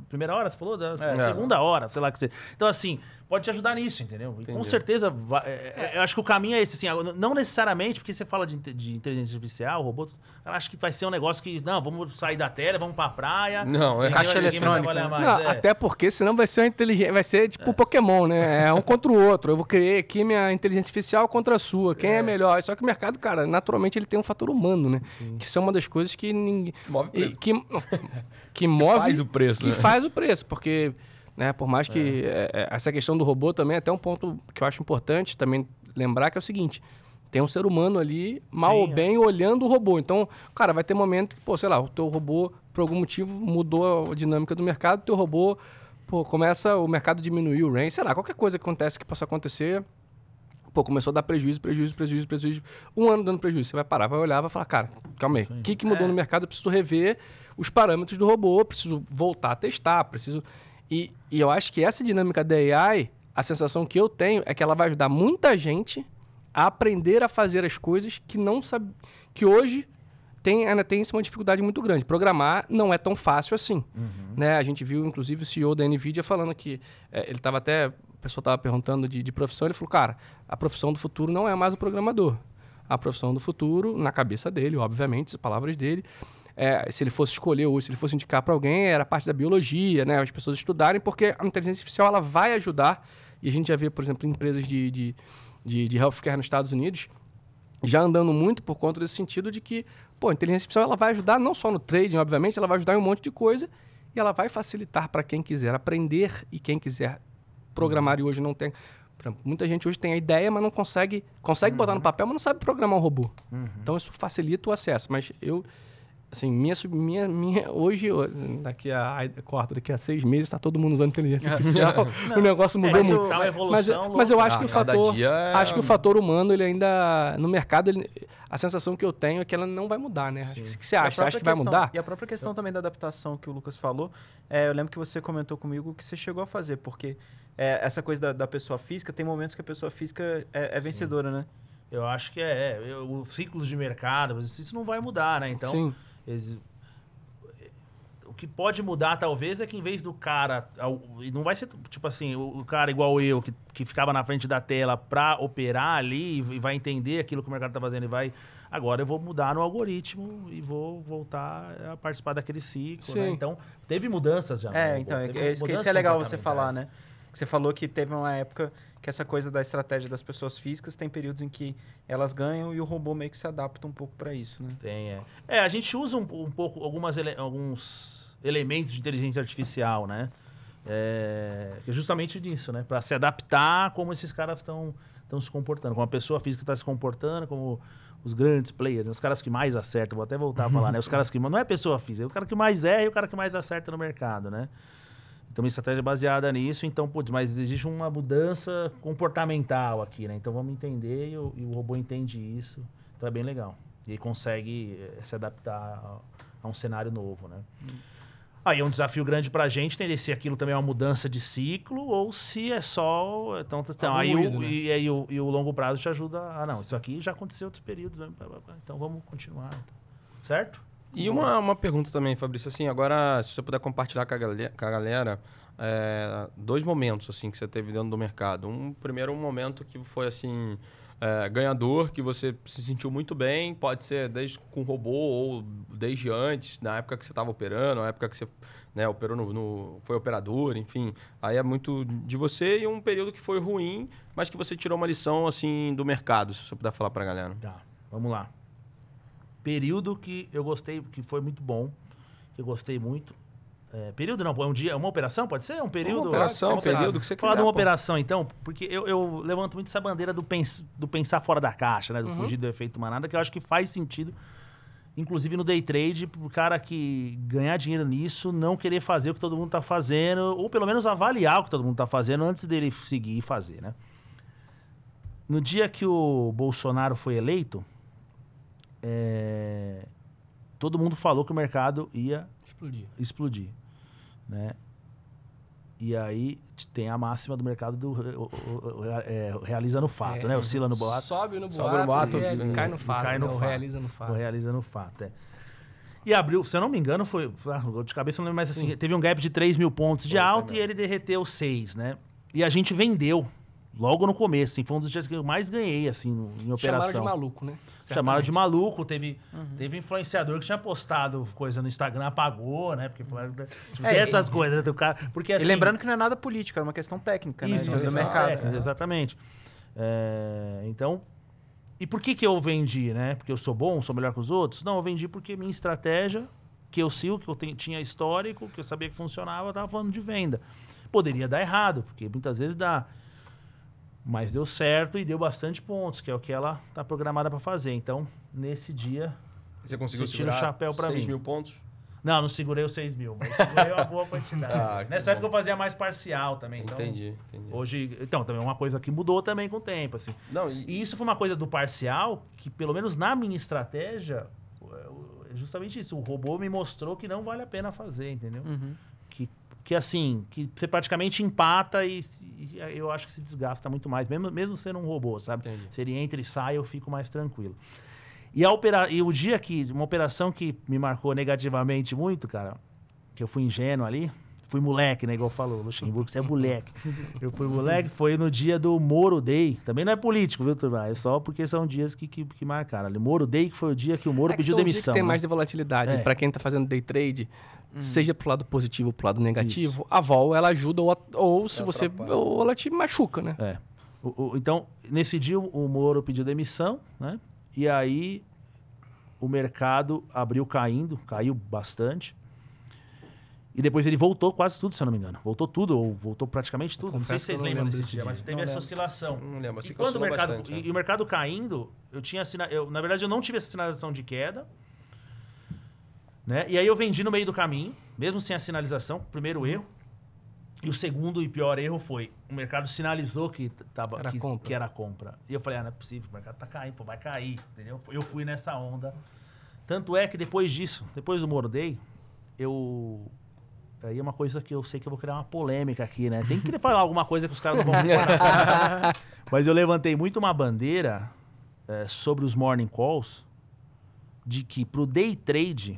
primeira hora, você falou? Da, é, segunda hora, sei lá que você. Então, assim, pode te ajudar nisso, entendeu? E com certeza, vai, é, é, é, eu acho que o caminho é esse, assim, não necessariamente porque você fala de, de inteligência artificial, robô, acho que vai ser um negócio que, não, vamos sair da tela, vamos pra praia. Não, é caixa eletrônica. Né? Mais, não, é. Até porque senão vai ser uma inteligência, vai ser tipo é. Pokémon, né? É um contra o outro. Eu vou criar aqui minha inteligência artificial contra a sua. Quem é, é, melhor? Só que o mercado, cara, naturalmente ele tem um fator humano, né? Sim. Que são uma das coisas que ninguém... Move preço. Que, que, que move... faz o preço, Que né? faz o preço, porque... Né? Por mais que é. É, é. essa questão do robô também é até um ponto que eu acho importante também lembrar, que é o seguinte tem um ser humano ali, mal Sim, ou é. bem, é. olhando o robô. Então, cara, vai ter momento que, pô, sei lá, o teu robô, por algum motivo, mudou a dinâmica do mercado, teu robô, pô, começa, o mercado diminuiu o range, sei lá, qualquer coisa que acontece que possa acontecer, pô, começou a dar prejuízo, prejuízo, prejuízo, prejuízo. Um ano dando prejuízo. Você vai parar, vai olhar, vai falar, cara, calma aí, o que, que mudou é. no mercado? Eu preciso rever os parâmetros do robô, preciso voltar a testar, preciso. E, e eu acho que essa dinâmica da AI, a sensação que eu tenho é que ela vai ajudar muita gente a aprender a fazer as coisas que não sabe, que hoje tem, ainda tem uma dificuldade muito grande. Programar não é tão fácil assim. Uhum. Né? A gente viu, inclusive, o CEO da NVIDIA falando que é, ele estava até. O pessoal estava perguntando de, de profissão, ele falou, cara, a profissão do futuro não é mais o programador. A profissão do futuro, na cabeça dele, obviamente, as palavras dele, é, se ele fosse escolher ou se ele fosse indicar para alguém, era parte da biologia, né? As pessoas estudarem, porque a inteligência artificial ela vai ajudar. E a gente já vê, por exemplo, empresas de, de, de, de healthcare nos Estados Unidos já andando muito por conta desse sentido de que, pô, a inteligência artificial ela vai ajudar não só no trading, obviamente, ela vai ajudar em um monte de coisa e ela vai facilitar para quem quiser aprender e quem quiser programar e hoje não tem. muita gente hoje tem a ideia, mas não consegue, consegue uhum. botar no uhum. papel, mas não sabe programar um robô. Uhum. Então isso facilita o acesso, mas eu Assim, minha, minha, minha, hoje, daqui a corta, daqui a seis meses, está todo mundo usando inteligência artificial. o negócio mudou é, muito. Mas, mas, mas, eu acho que o fator. É acho que o fator humano, ele ainda. No mercado, ele, a sensação que eu tenho é que ela não vai mudar, né? o que, que você acha? Você acha que vai mudar? E a própria questão também da adaptação que o Lucas falou, é, eu lembro que você comentou comigo que você chegou a fazer, porque é, essa coisa da, da, pessoa física, tem momentos que a pessoa física é, é vencedora, né? Eu acho que é. é os ciclos de mercado, isso não vai mudar, né? Então, Sim. Eles, o que pode mudar, talvez, é que em vez do cara. Não vai ser tipo assim, o cara igual eu, que, que ficava na frente da tela para operar ali e vai entender aquilo que o mercado tá fazendo e vai. Agora eu vou mudar no algoritmo e vou voltar a participar daquele ciclo. Né? Então, teve mudanças já. Né? É, né? então, é, é, isso, que é legal você falar, né? você falou que teve uma época que essa coisa da estratégia das pessoas físicas tem períodos em que elas ganham e o robô meio que se adapta um pouco para isso, né? Tem, é. É, a gente usa um, um pouco algumas ele, alguns elementos de inteligência artificial, né? É, é justamente disso, né? Para se adaptar como esses caras estão estão se comportando, como a pessoa física está se comportando, como os grandes players, né? os caras que mais acertam, vou até voltar a falar, né? Os caras que não é pessoa física, é o cara que mais erra e o cara que mais acerta no mercado, né? Então, minha estratégia é baseada nisso. Então, putz, mas existe uma mudança comportamental aqui, né? Então, vamos entender e o, e o robô entende isso. Então, é bem legal. E consegue eh, se adaptar a, um cenário novo, né? Hum. Aí é um desafio grande para a gente entender né, se aquilo também é uma mudança de ciclo ou se é só. Eh, então, então tá aí, ruído, o, né? e, aí o, e o longo prazo te ajuda. Ah, não, isso aqui já aconteceu outros períodos. Né? Então vamos continuar. Então. Certo? E uma, uma pergunta também, Fabrício, assim, agora, se você puder compartilhar com a galera, com a galera é, dois momentos, assim, que você teve dentro do mercado. Um primeiro um momento que foi, assim, é, ganhador, que você se sentiu muito bem, pode ser desde com robô ou desde antes, na época que você estava operando, na época que você né, operou no, no, foi operador, enfim. Aí é muito de você e um período que foi ruim, mas que você tirou uma lição, assim, do mercado, se você puder falar para a galera. Tá, vamos lá. Período que eu gostei, que foi muito bom, que eu gostei muito. É, período não, é um dia, é uma operação, pode ser? É um período? Uma operação, um período que você Falar quiser. Falar de uma pô. operação, então, porque eu, eu, levanto muito essa bandeira do, pens, do pensar fora da caixa, né? Do uhum. fugir do efeito manada, que eu acho que faz sentido, inclusive no day trade, o cara que ganhar dinheiro nisso, não querer fazer o que todo mundo está fazendo, ou pelo menos avaliar o que todo mundo está fazendo antes dele seguir e fazer, né? No dia que o Bolsonaro foi eleito, é, todo mundo falou que o mercado ia explodir. explodir né? E aí tem a máxima do mercado do o, o, o, é, realiza no fato, é, né? Oscila no boato. Sobe no boato, sobe no boato e, e, é, cai no fato. Cai no né? fato, realiza no fato. Realiza no fato, é. E abriu, se eu não me engano, foi. Ah, de cabeça não lembro mais assim. Sim. Teve um gap de 3 mil pontos de alto alta e ele derreteu 6, né? E a gente vendeu logo no começo, assim, foi um dos dias que eu mais ganhei, assim, no, em Chamaram operação. Né? Chamaram de maluco, né? Certamente. Chamaram de maluco, teve, uhum. teve influenciador que tinha postado coisa no Instagram, apagou, né? Porque falaram. Tipo, é, essas e, coisas do cara. Porque, assim, e lembrando que não é nada político, é uma questão técnica, isso, né? Isso, do mercado. Técnica, Exatamente. É, então. E por que, que eu vendi, né? Porque eu sou bom, sou melhor que os outros? Não, eu vendi porque minha estratégia, que eu sigo, que eu tinha histórico, que eu sabia que funcionava, eu tava falando de venda. Poderia dar errado, porque muitas vezes dá. Mas deu certo e deu bastante pontos, que é o que ela está programada para fazer. Então, nesse dia. Você conseguiu você tira o chapéu para mim. 6 mil pontos? Não, não segurei os 6 mil, mas segurei uma boa quantidade. Ah, Nessa época eu fazia mais parcial também. Então, entendi, entendi. Hoje, então, também é uma coisa que mudou também com o tempo, assim. Não, e... e isso foi uma coisa do parcial, que pelo menos na minha estratégia, é, é justamente isso. O robô me mostrou que não vale a pena fazer, entendeu? Uhum que assim, que você praticamente empata e, e eh, eu acho que se desgasta muito mais, mesmo, mesmo sendo um robô, sabe? Entendi. entre e sai, eu fico mais tranquilo. E, a opera... e o dia que, uma operação que me marcou negativamente muito, cara, que eu fui ingênuo ali, fui moleque, né? Igual falou, Luxemburgo, você é moleque. Eu fui moleque, foi no dia do Moro Day. Também não é político, viu, Turma? É só porque são dias que, que, que marcaram. Ali, Moro Day, que foi o dia que o Moro é pediu demissão. Que tem né? mais de volatilidade. É. Para quem tá fazendo day trade, hum. seja pro lado positivo ou pro lado negativo, Isso. a vol ela ajuda ou, ou é se ela você. Ou ela te machuca, né? É. O, o, então, nesse dia o Moro pediu demissão, né? E aí o mercado abriu caindo, caiu bastante. E depois ele voltou quase tudo, se eu não me engano. Voltou tudo, ou voltou praticamente tudo. Não sei se vocês lembram desse dia, dia, mas teve não essa lembro. oscilação. Não lembro, e quando o mercado, bastante, e, né? o mercado caindo, eu tinha Na verdade, eu não tive essa sinalização de queda. Né? E aí eu vendi no meio do caminho, mesmo sem a sinalização, primeiro erro. E o segundo e pior erro foi: o mercado sinalizou que, tava, era, que, compra. Que era compra. E eu falei: ah, não é possível, o mercado tá caindo, pô, vai cair. Entendeu? Eu fui nessa onda. Tanto é que depois disso, depois do Mordei, eu Aí é uma coisa que eu sei que eu vou criar uma polêmica aqui, né? Tem que falar alguma coisa que os caras não vão falar. Mas eu levantei muito uma bandeira é, sobre os morning calls de que pro day trade,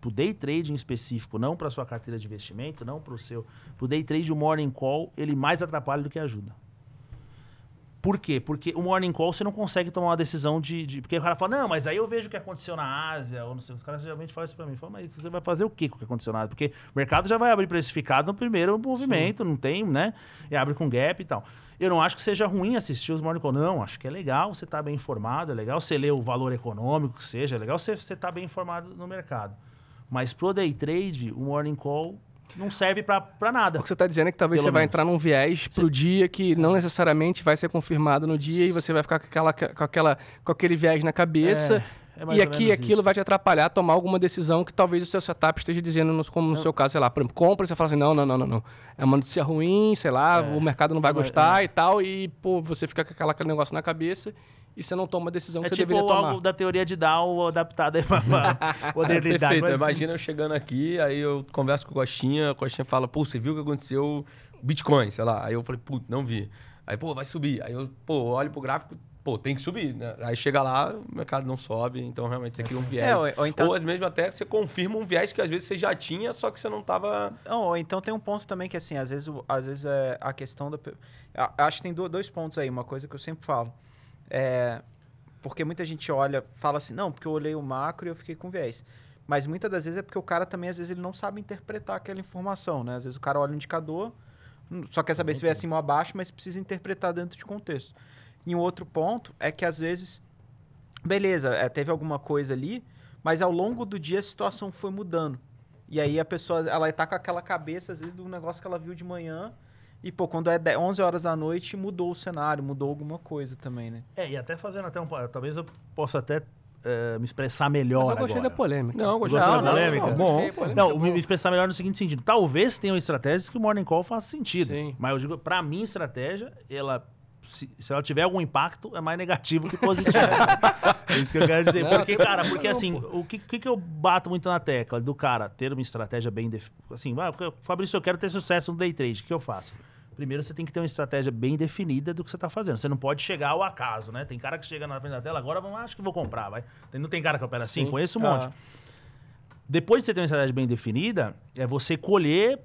pro day trade em específico, não para sua carteira de investimento, não pro seu, pro day trade o morning call, ele mais atrapalha do que ajuda. Por quê? Porque o morning call você não consegue tomar uma decisão de, de, Porque o cara fala, não, mas aí eu vejo o que aconteceu na Ásia, ou não sei. Os caras geralmente falam isso pra mim. fala mas você vai fazer o quê com o que aconteceu na Ásia? Porque o mercado já vai abrir precificado no primeiro movimento, Sim. não tem, né? E abre com gap e tal. Eu não acho que seja ruim assistir os Morning Call. Não, acho que é legal você estar tá bem informado, é legal você ler o valor econômico, que seja, é legal você estar tá bem informado no mercado. Mas pro day trade, o Morning Call não serve para nada. O que você está dizendo é que talvez você menos. vai entrar num viés para o dia que não necessariamente vai ser confirmado no dia e você vai ficar com, aquela, com, aquela, com aquele viés na cabeça. É, é e aqui aquilo isso. vai te atrapalhar a tomar alguma decisão que talvez o seu setup esteja dizendo, como no seu caso, sei lá, por exemplo, compra, você fala assim, não, não, não, não, não. É uma notícia ruim, sei lá, é. o mercado não vai é. gostar e tal, e pô, você fica com aquele negócio na cabeça e você não toma a decisão é que é você tipo deveria tomar. É tipo algo da teoria de Down adaptado aí pra modernidade. É, perfeito. Mas... Imagina eu chegando aqui, aí eu converso com o Coxinha, o Coxinha fala, pô, você viu o que aconteceu Bitcoin, sei lá. Aí eu falei, putz, não vi. Aí, pô, vai subir. Aí eu, pô, olho pro gráfico, pô, tem que subir, né? Aí chega lá, o mercado não sobe, então realmente você cria um viés. É, ou, ou, então... ou mesmo até você confirma um viés que às vezes você já tinha, só que você não estava... Não, ou então tem um ponto também que assim, às vezes, às vezes é a questão da... Acho que tem dois pontos aí, uma coisa que eu sempre falo. É, porque muita gente olha, fala assim, não, porque eu olhei o macro e eu fiquei com viés. Mas muitas das vezes é porque o cara também, às vezes, ele não sabe interpretar aquela informação, né? Às vezes o cara olha o indicador, hum, só quer saber se vier acima ou abaixo, mas precisa interpretar dentro de contexto. E um outro ponto é que, às vezes, beleza, é, teve alguma coisa ali, mas ao longo do dia a situação foi mudando. E aí a pessoa, ela tá com aquela cabeça, às vezes, do negócio que ela viu de manhã, e, pô, quando é 11 horas da noite, mudou o cenário, mudou alguma coisa também, né? É, e até fazendo até um... Talvez eu possa até eh, me expressar melhor. Mas eu gostei agora. da polêmica. Não, gostei da polêmica. Não, bom. polêmica não, me expressar melhor no seguinte sentido. Talvez tenham estratégias que o Morning Call faça sentido. Sim. Mas eu digo, pra mim, estratégia, ela. Se, se, ela tiver algum impacto, é mais negativo que positivo. é isso que eu quero dizer. porque, cara, porque assim, o que, que, eu bato muito na tecla do cara ter uma estratégia bem. Assim, vai, Fabrício, eu quero ter sucesso no day trade. O que eu faço? primeiro você tem que ter uma estratégia bem definida do que você está fazendo. Você não pode chegar ao acaso, né? Tem cara que chega na frente da tela, agora vamos, acho que vou comprar, vai. Não tem cara que opera assim, Sim. conheço um monte. Ah. Depois de você ter uma estratégia bem definida, é você colher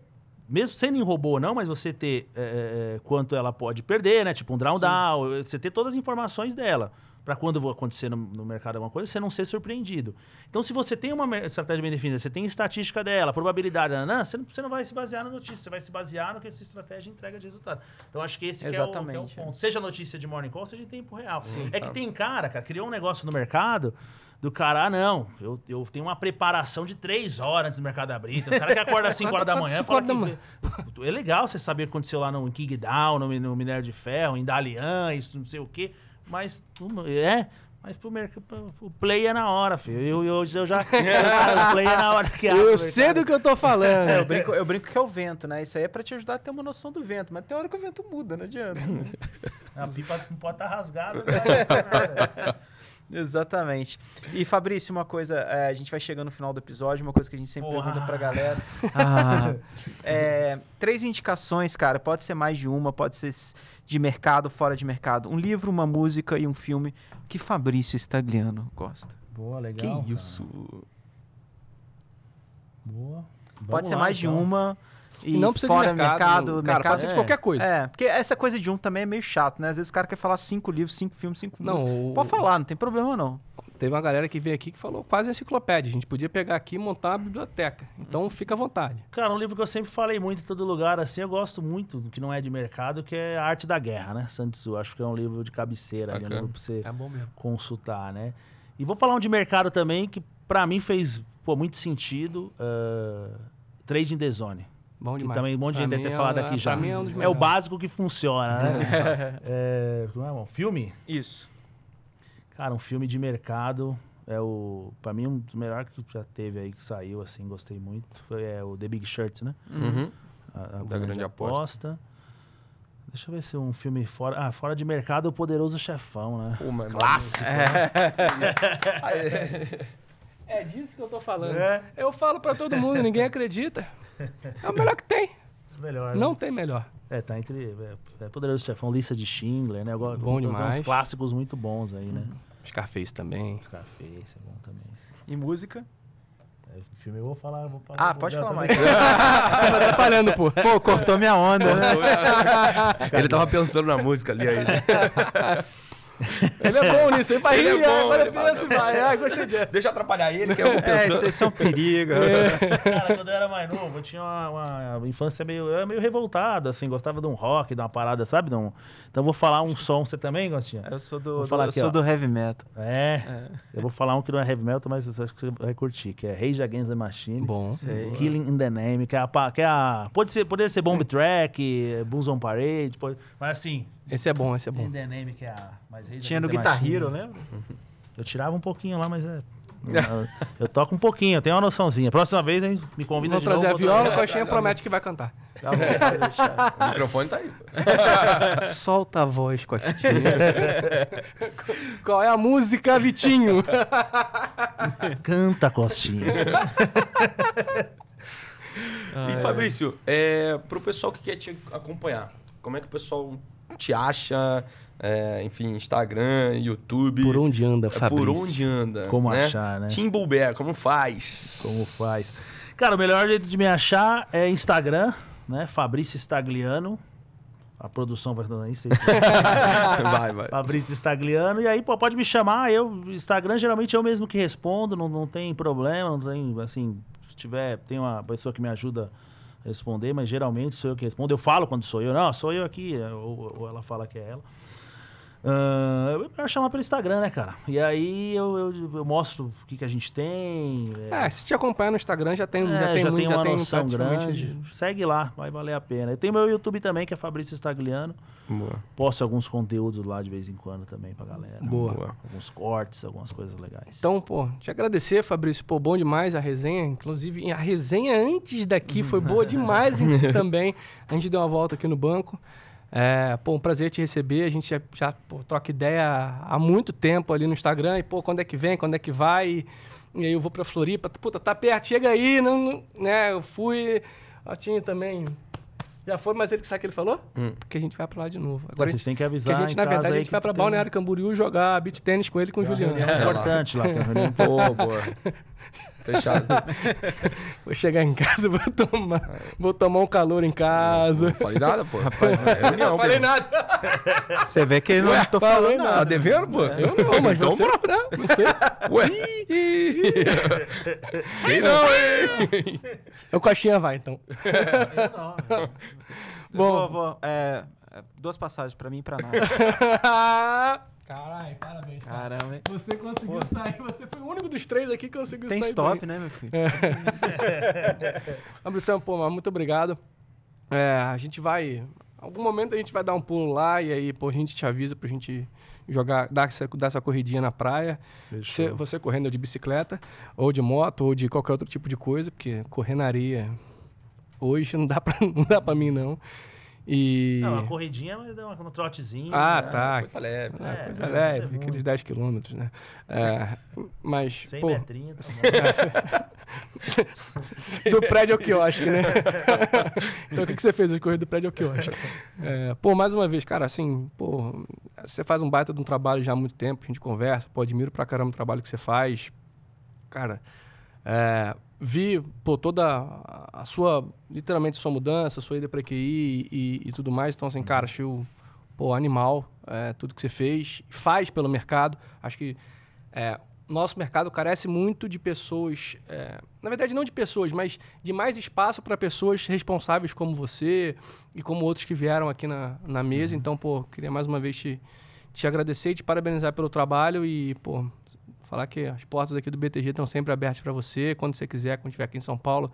mesmo sendo em robô ou não, mas você ter é, quanto ela pode perder, né? Tipo um drawdown, Sim. você ter todas as informações dela para quando vou acontecer no, no, mercado alguma coisa, você não ser surpreendido. Então, se você tem uma estratégia bem definida, você tem estatística dela, probabilidade, nanã, você, não, você não vai se basear na notícia, você vai se basear no que essa estratégia entrega de resultado. Então, acho que esse que é, o, que é o ponto. É. Seja notícia de morning call, seja tempo real. Sim, é sabe. que tem cara, cara, criou um negócio no mercado do cara, ah, não, eu, eu tenho uma preparação de três horas antes do mercado abrir. Tem os caras que acordam às 5 horas da manhã fala da manhã. É legal você saber o que aconteceu lá no Kingdown, no, no Minério de Ferro, em Dalian, isso não sei o quê. Mas é, mas pro, mercado, o play é na hora, filho. Eu, eu, eu já. o play é na hora que Eu sei do que eu tô falando. É, eu, brinco, eu brinco que é o vento, né? Isso aí é pra te ajudar a ter uma noção do vento. Mas tem hora que o vento muda, não adianta. a pipa não pode estar tá rasgada. Né? Exatamente. E Fabrício, uma coisa, é, a gente vai chegando no final do episódio, uma coisa que a gente sempre pergunta pra galera. Ah. é, três indicações, cara. Pode ser mais de uma, pode ser de mercado, fora de mercado. Um livro, uma música e um filme que Fabrício Stagliano gosta. Boa, legal. Que isso. Cara. Boa. Vamos pode ser lá, mais então. de uma. E, não precisa fora de mercado, mercado, cara, mercado. pode ser de qualquer coisa. É, porque essa coisa de um também é meio chato, né? Às vezes o cara quer falar cinco livros, cinco filmes, cinco não, músicas. O... Pode falar, não tem problema não. Teve uma galera que veio aqui que falou quase enciclopédia. A gente podia pegar aqui e montar a biblioteca. Então uhum. fica à vontade. Cara, um livro que eu sempre falei muito em todo lugar, assim, eu gosto muito, que não é de mercado, que é A Arte da Guerra, né? Santsu. Acho que é um livro de cabeceira, ali, um livro pra você é consultar, né? E vou falar um de mercado também, que para mim fez pô, muito sentido. Uh, ah, Trading The Zone. Bom demais. Que também um monte de gente deve ter é falado é, aqui já. É, um é, o básico que funciona, né? é, é, um filme? Isso. Cara, um filme de mercado é o para mim um dos melhores que já teve aí que saiu assim, gostei muito. Foi é o The Big Short, né? Uhum. A, a da grande, grande aposta. aposta. Deixa eu ver se um filme fora. Ah, fora de mercado, O Poderoso Chefão, né? Uma, Clássico. Né? É. Né? é. disso que eu tô falando. É. Eu falo para todo mundo, ninguém acredita. É o melhor que tem. Melhor. Né? Não né? tem melhor. É, tá entre. É, é Poderoso Chefão, Lista de Schindler, né? Agora, bom demais. Tem uns clássicos muito bons aí, né? Scarface também. Scarface é bom também. E música? É, filme eu vou falar. Vou falar ah, pode falar mais. tá atrapalhando, pô. Pô, cortou minha onda, né? Ele tava pensando na música ali ainda. Ele é bom nisso, ele vai ele é rir, é bom, agora pensa, assim, vai, ah, gostei dessa. Deixa eu atrapalhar ele, que eu vou perigo. É, isso, é um perigo. É. Cara, quando eu era mais novo, eu tinha uma, uma infância meio, meio revoltada, assim, gostava de um rock, de uma parada, sabe? Um... Então eu vou falar um som, você também, Gostinha? Eu sou do, falar aqui, eu sou do heavy metal. É, é, eu vou falar um que não é heavy metal, mas acho que você vai curtir, que é Rage Against the Machine, bom. Sei. Killing in the Name, que é a... Que é a pode, ser, pode ser Bomb é. Track, Boons on Parade, pode, mas assim... Esse é bom, esse é bom. Name, que é a mais Tinha no Guitar Hero, lembra? Eu tirava um pouquinho lá, mas é. Eu, toco um pouquinho, eu tenho uma noçãozinha. Próxima vez gente me convida Vou de trazer novo, a viola, o Coxinha promete que vai cantar. Tá bom, deixar. O microfone tá aí. Solta a voz, Coxinha. Qual é a música, Vitinho? Canta, Costinha. e Fabrício, é, pro pessoal que quer te acompanhar, como é que o pessoal te acha? É, enfim, Instagram, YouTube. Por onde anda, é, Fabrício? Por onde anda. Como né? achar, né? Tim Bulber, como faz? Como faz? Cara, o melhor jeito de me achar é Instagram, né? Fabrício Stagliano. A produção vai dando aí, sei. vai, vai. Fabrício Stagliano. E aí, pô, pode me chamar. Eu, Instagram, geralmente eu mesmo que respondo, não, não tem problema, não tem, assim, se tiver, tem uma pessoa que me ajuda responder, mas geralmente sou eu que respondo. Eu falo quando sou eu, não, sou eu aqui, ou, ou ela fala que é ela. Uh, ah, melhor chamar pelo Instagram, né, cara? E aí eu, eu, eu mostro o que, que a gente tem. É... é... se te acompanhar no Instagram já tem, é, já tem, já tem uma já noção tem grande. Segue lá, vai valer a pena. Eu tem meu YouTube também, que é Fabrício Stagliano. Boa. Posto alguns conteúdos lá de vez em quando também pra galera. Boa. Boa. Alguns cortes, algumas coisas legais. Então, pô, te agradecer, Fabrício. Pô, bom demais a resenha. Inclusive, a resenha antes daqui foi boa demais também. A gente deu uma volta aqui no banco. É, pô, um prazer te receber. A gente já, já pô, troca ideia há muito tempo ali no Instagram. E, pô, quando é que vem? Quando é que vai? E, e aí eu vou pra Floripa. Puta, tá perto, chega aí. Não, não né? Eu fui. Eu tinha também já foi, mas ele sabe o que ele falou? Hum. a gente vai pra lá de novo. Agora vocês têm que avisar. Que a gente, na verdade, a gente vai pra tem... Balneário Camboriú jogar beat tênis com ele e com o Juliano. É, é importante lá, tem um reunião. Pô, Fechado. vou chegar em casa, vou tomar, vou tomar um calor em casa. Não, não falei nada, pô. Rapaz, eu não, é não falei nada. Você vê que eu não tô falando nada. Tá devendo, pô? Eu não, mas então, você... Não, não sei. Ué? sei não, hein? O então, Coxinha vai, então. Eu não. Eu bom, vou, vou, é, é, duas passagens pra mim e pra nada. Caralho, parabéns. Caramba, cara. hein? Você conseguiu Pô. sair, você foi o único dos três aqui que conseguiu Tem sair. Tem stop, né, meu filho? É. Abração, pô, mas muito obrigado. É, a gente vai. Algum momento a gente vai dar um pulo lá e aí, pô, a gente te avisa pra gente jogar, dar essa, dar essa corridinha na praia. Você, você, correndo de bicicleta, ou de moto, ou de qualquer outro tipo de coisa, porque correr na areia hoje não dá pra, não dá pra mim, não. E... Não, uma corridinha, mas um trotezinho. Ah, né? tá. Coisa leve. é, ah, coisa leve, aqueles 10 quilômetros, né? É, mas, 100 pô... metrinhos. Tá do prédio ao quiosque, né? então, o que, que você fez? de corrida do prédio ao quiosque. É, pô, mais uma vez, cara, assim, pô, você faz um baita de um trabalho já há muito tempo, a gente conversa, pô, admiro pra caramba o trabalho que você faz. Cara, é, vi pô, toda a sua, literalmente sua mudança, sua ida para QI e, e, tudo mais. Então, assim, cara, achei o pô, animal, é, tudo que você fez, faz pelo mercado. Acho que é, nosso mercado carece muito de pessoas, é, na verdade, não de pessoas, mas de mais espaço para pessoas responsáveis como você e como outros que vieram aqui na, na mesa. Uhum. Então, pô, queria mais uma vez te, te agradecer e te parabenizar pelo trabalho e, pô, Falar que as portas aqui do BTG estão sempre abertas para você. Quando você quiser, quando estiver aqui em São Paulo,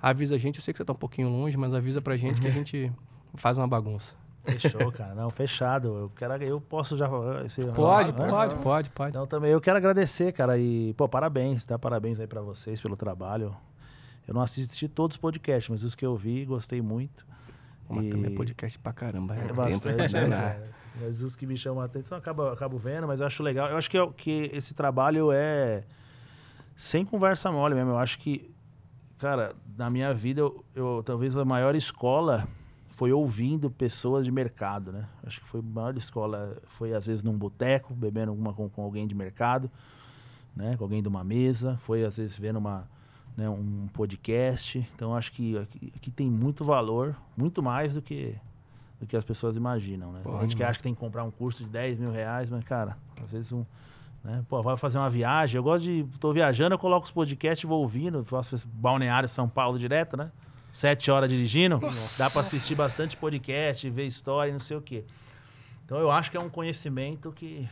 avisa a gente. Eu sei que você está um pouquinho longe, mas avisa para a gente que a gente faz uma bagunça. Fechou, cara. Não, fechado. Eu quero, eu posso já. Esse, né? pode, pode, pode, pode, Então também eu quero agradecer, cara. E pô, parabéns, tá? Parabéns aí para vocês pelo trabalho. Eu não assisti todos os podcasts, mas os que eu vi, gostei muito. mas e... também é podcast pra caramba. É, é né, bastante, né? né mas os que me chamam a atenção, acabo, acabo vendo, mas acho legal. Eu acho que, é que esse trabalho é sem conversa mole mesmo. Eu acho que, cara, na minha vida, eu, eu talvez a maior escola foi ouvindo pessoas de mercado, né? Acho que foi a maior escola, foi às vezes num boteco, bebendo alguma com, com, alguém de mercado, né? Com alguém de uma mesa, foi às vezes vendo uma, né, um podcast. Então acho que aqui, aqui tem muito valor, muito mais do que do que as pessoas imaginam, né? Pô, a gente que acha que tem que comprar um curso de 10 mil reais, mas, cara, às vezes um. Né? Pô, vai fazer uma viagem. Eu gosto de. Tô viajando, eu coloco os podcasts, vou ouvindo, faço balneário São Paulo direto, né? Sete horas dirigindo. Nossa. Dá para assistir bastante podcast, ver história, não sei o quê. Então eu acho que é um conhecimento que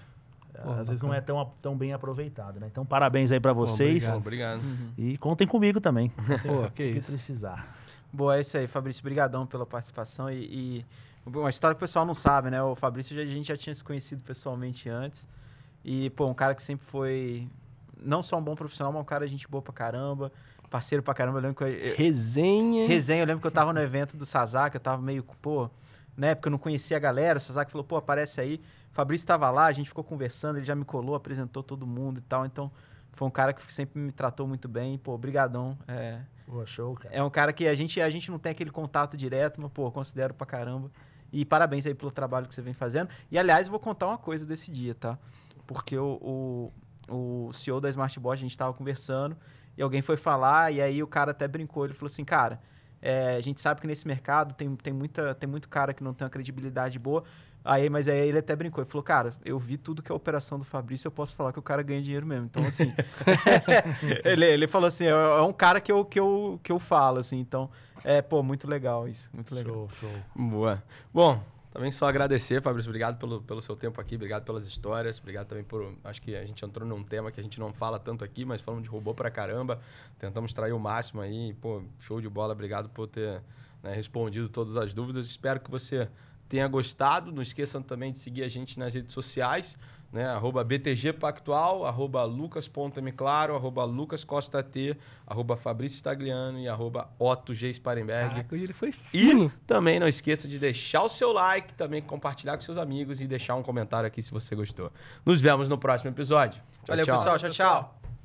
é, Pô, às vezes não é tão, tão bem aproveitado, né? Então, parabéns aí para vocês. Pô, obrigado. obrigado. E contem comigo também. Pô, que, que precisar. Boa, é isso aí, Fabrício. Obrigadão pela participação e... e... Uma história que o pessoal não sabe, né? O Fabrício a gente já tinha se conhecido pessoalmente antes. E, pô, um cara que sempre foi não só um bom profissional, mas um cara gente boa pra caramba, parceiro pra caramba. Eu lembro que eu, eu, Resenha. Resenha, eu lembro que eu tava no evento do Sazak, eu tava meio, pô, né? Porque eu não conhecia a galera, o Sazak falou, pô, aparece aí. O Fabrício tava lá, a gente ficou conversando, ele já me colou, apresentou todo mundo e tal. Então, foi um cara que sempre me tratou muito bem. pô, brigadão. É, pô, show, cara. É um cara que a gente, a gente não tem aquele contato direto, mas, pô, considero pra caramba. E parabéns aí pelo trabalho que você vem fazendo. E aliás, vou contar uma coisa desse dia, tá? Porque o, o, o CEO da Smartbot, a gente estava conversando e alguém foi falar, e aí o cara até brincou. Ele falou assim: cara, é, a gente sabe que nesse mercado tem, tem, muita, tem muito cara que não tem uma credibilidade boa. Aí, mas aí ele até brincou, ele falou, cara, eu vi tudo que é a operação do Fabrício, eu posso falar que o cara ganha dinheiro mesmo. Então, assim, ele, ele falou assim, é, é um cara que eu, que eu, que eu falo, assim, então, é, pô, muito legal isso, muito legal. Show, show. Boa. Bom, também só agradecer, Fabrício, obrigado pelo, pelo seu tempo aqui, obrigado pelas histórias, obrigado também por... Acho que a gente entrou num tema que a gente não fala tanto aqui, mas falamos de robô pra caramba, tentamos trair o máximo aí, pô, show de bola, obrigado por ter né, respondido todas as dúvidas, espero que você tenha gostado. Não esqueçam também de seguir a gente nas redes sociais, né? Arroba BTG Pactual, arroba lucas.mclaro, arroba lucascostat, arroba Fabrício Stagliano e arroba Otto G. Sparenberg. Caraca, ele foi fino. E também não esqueça de deixar o seu like, também compartilhar com seus amigos e deixar um comentário aqui se você gostou. Nos vemos no próximo episódio. Tchau, Valeu, tchau. pessoal. Tchau, tchau.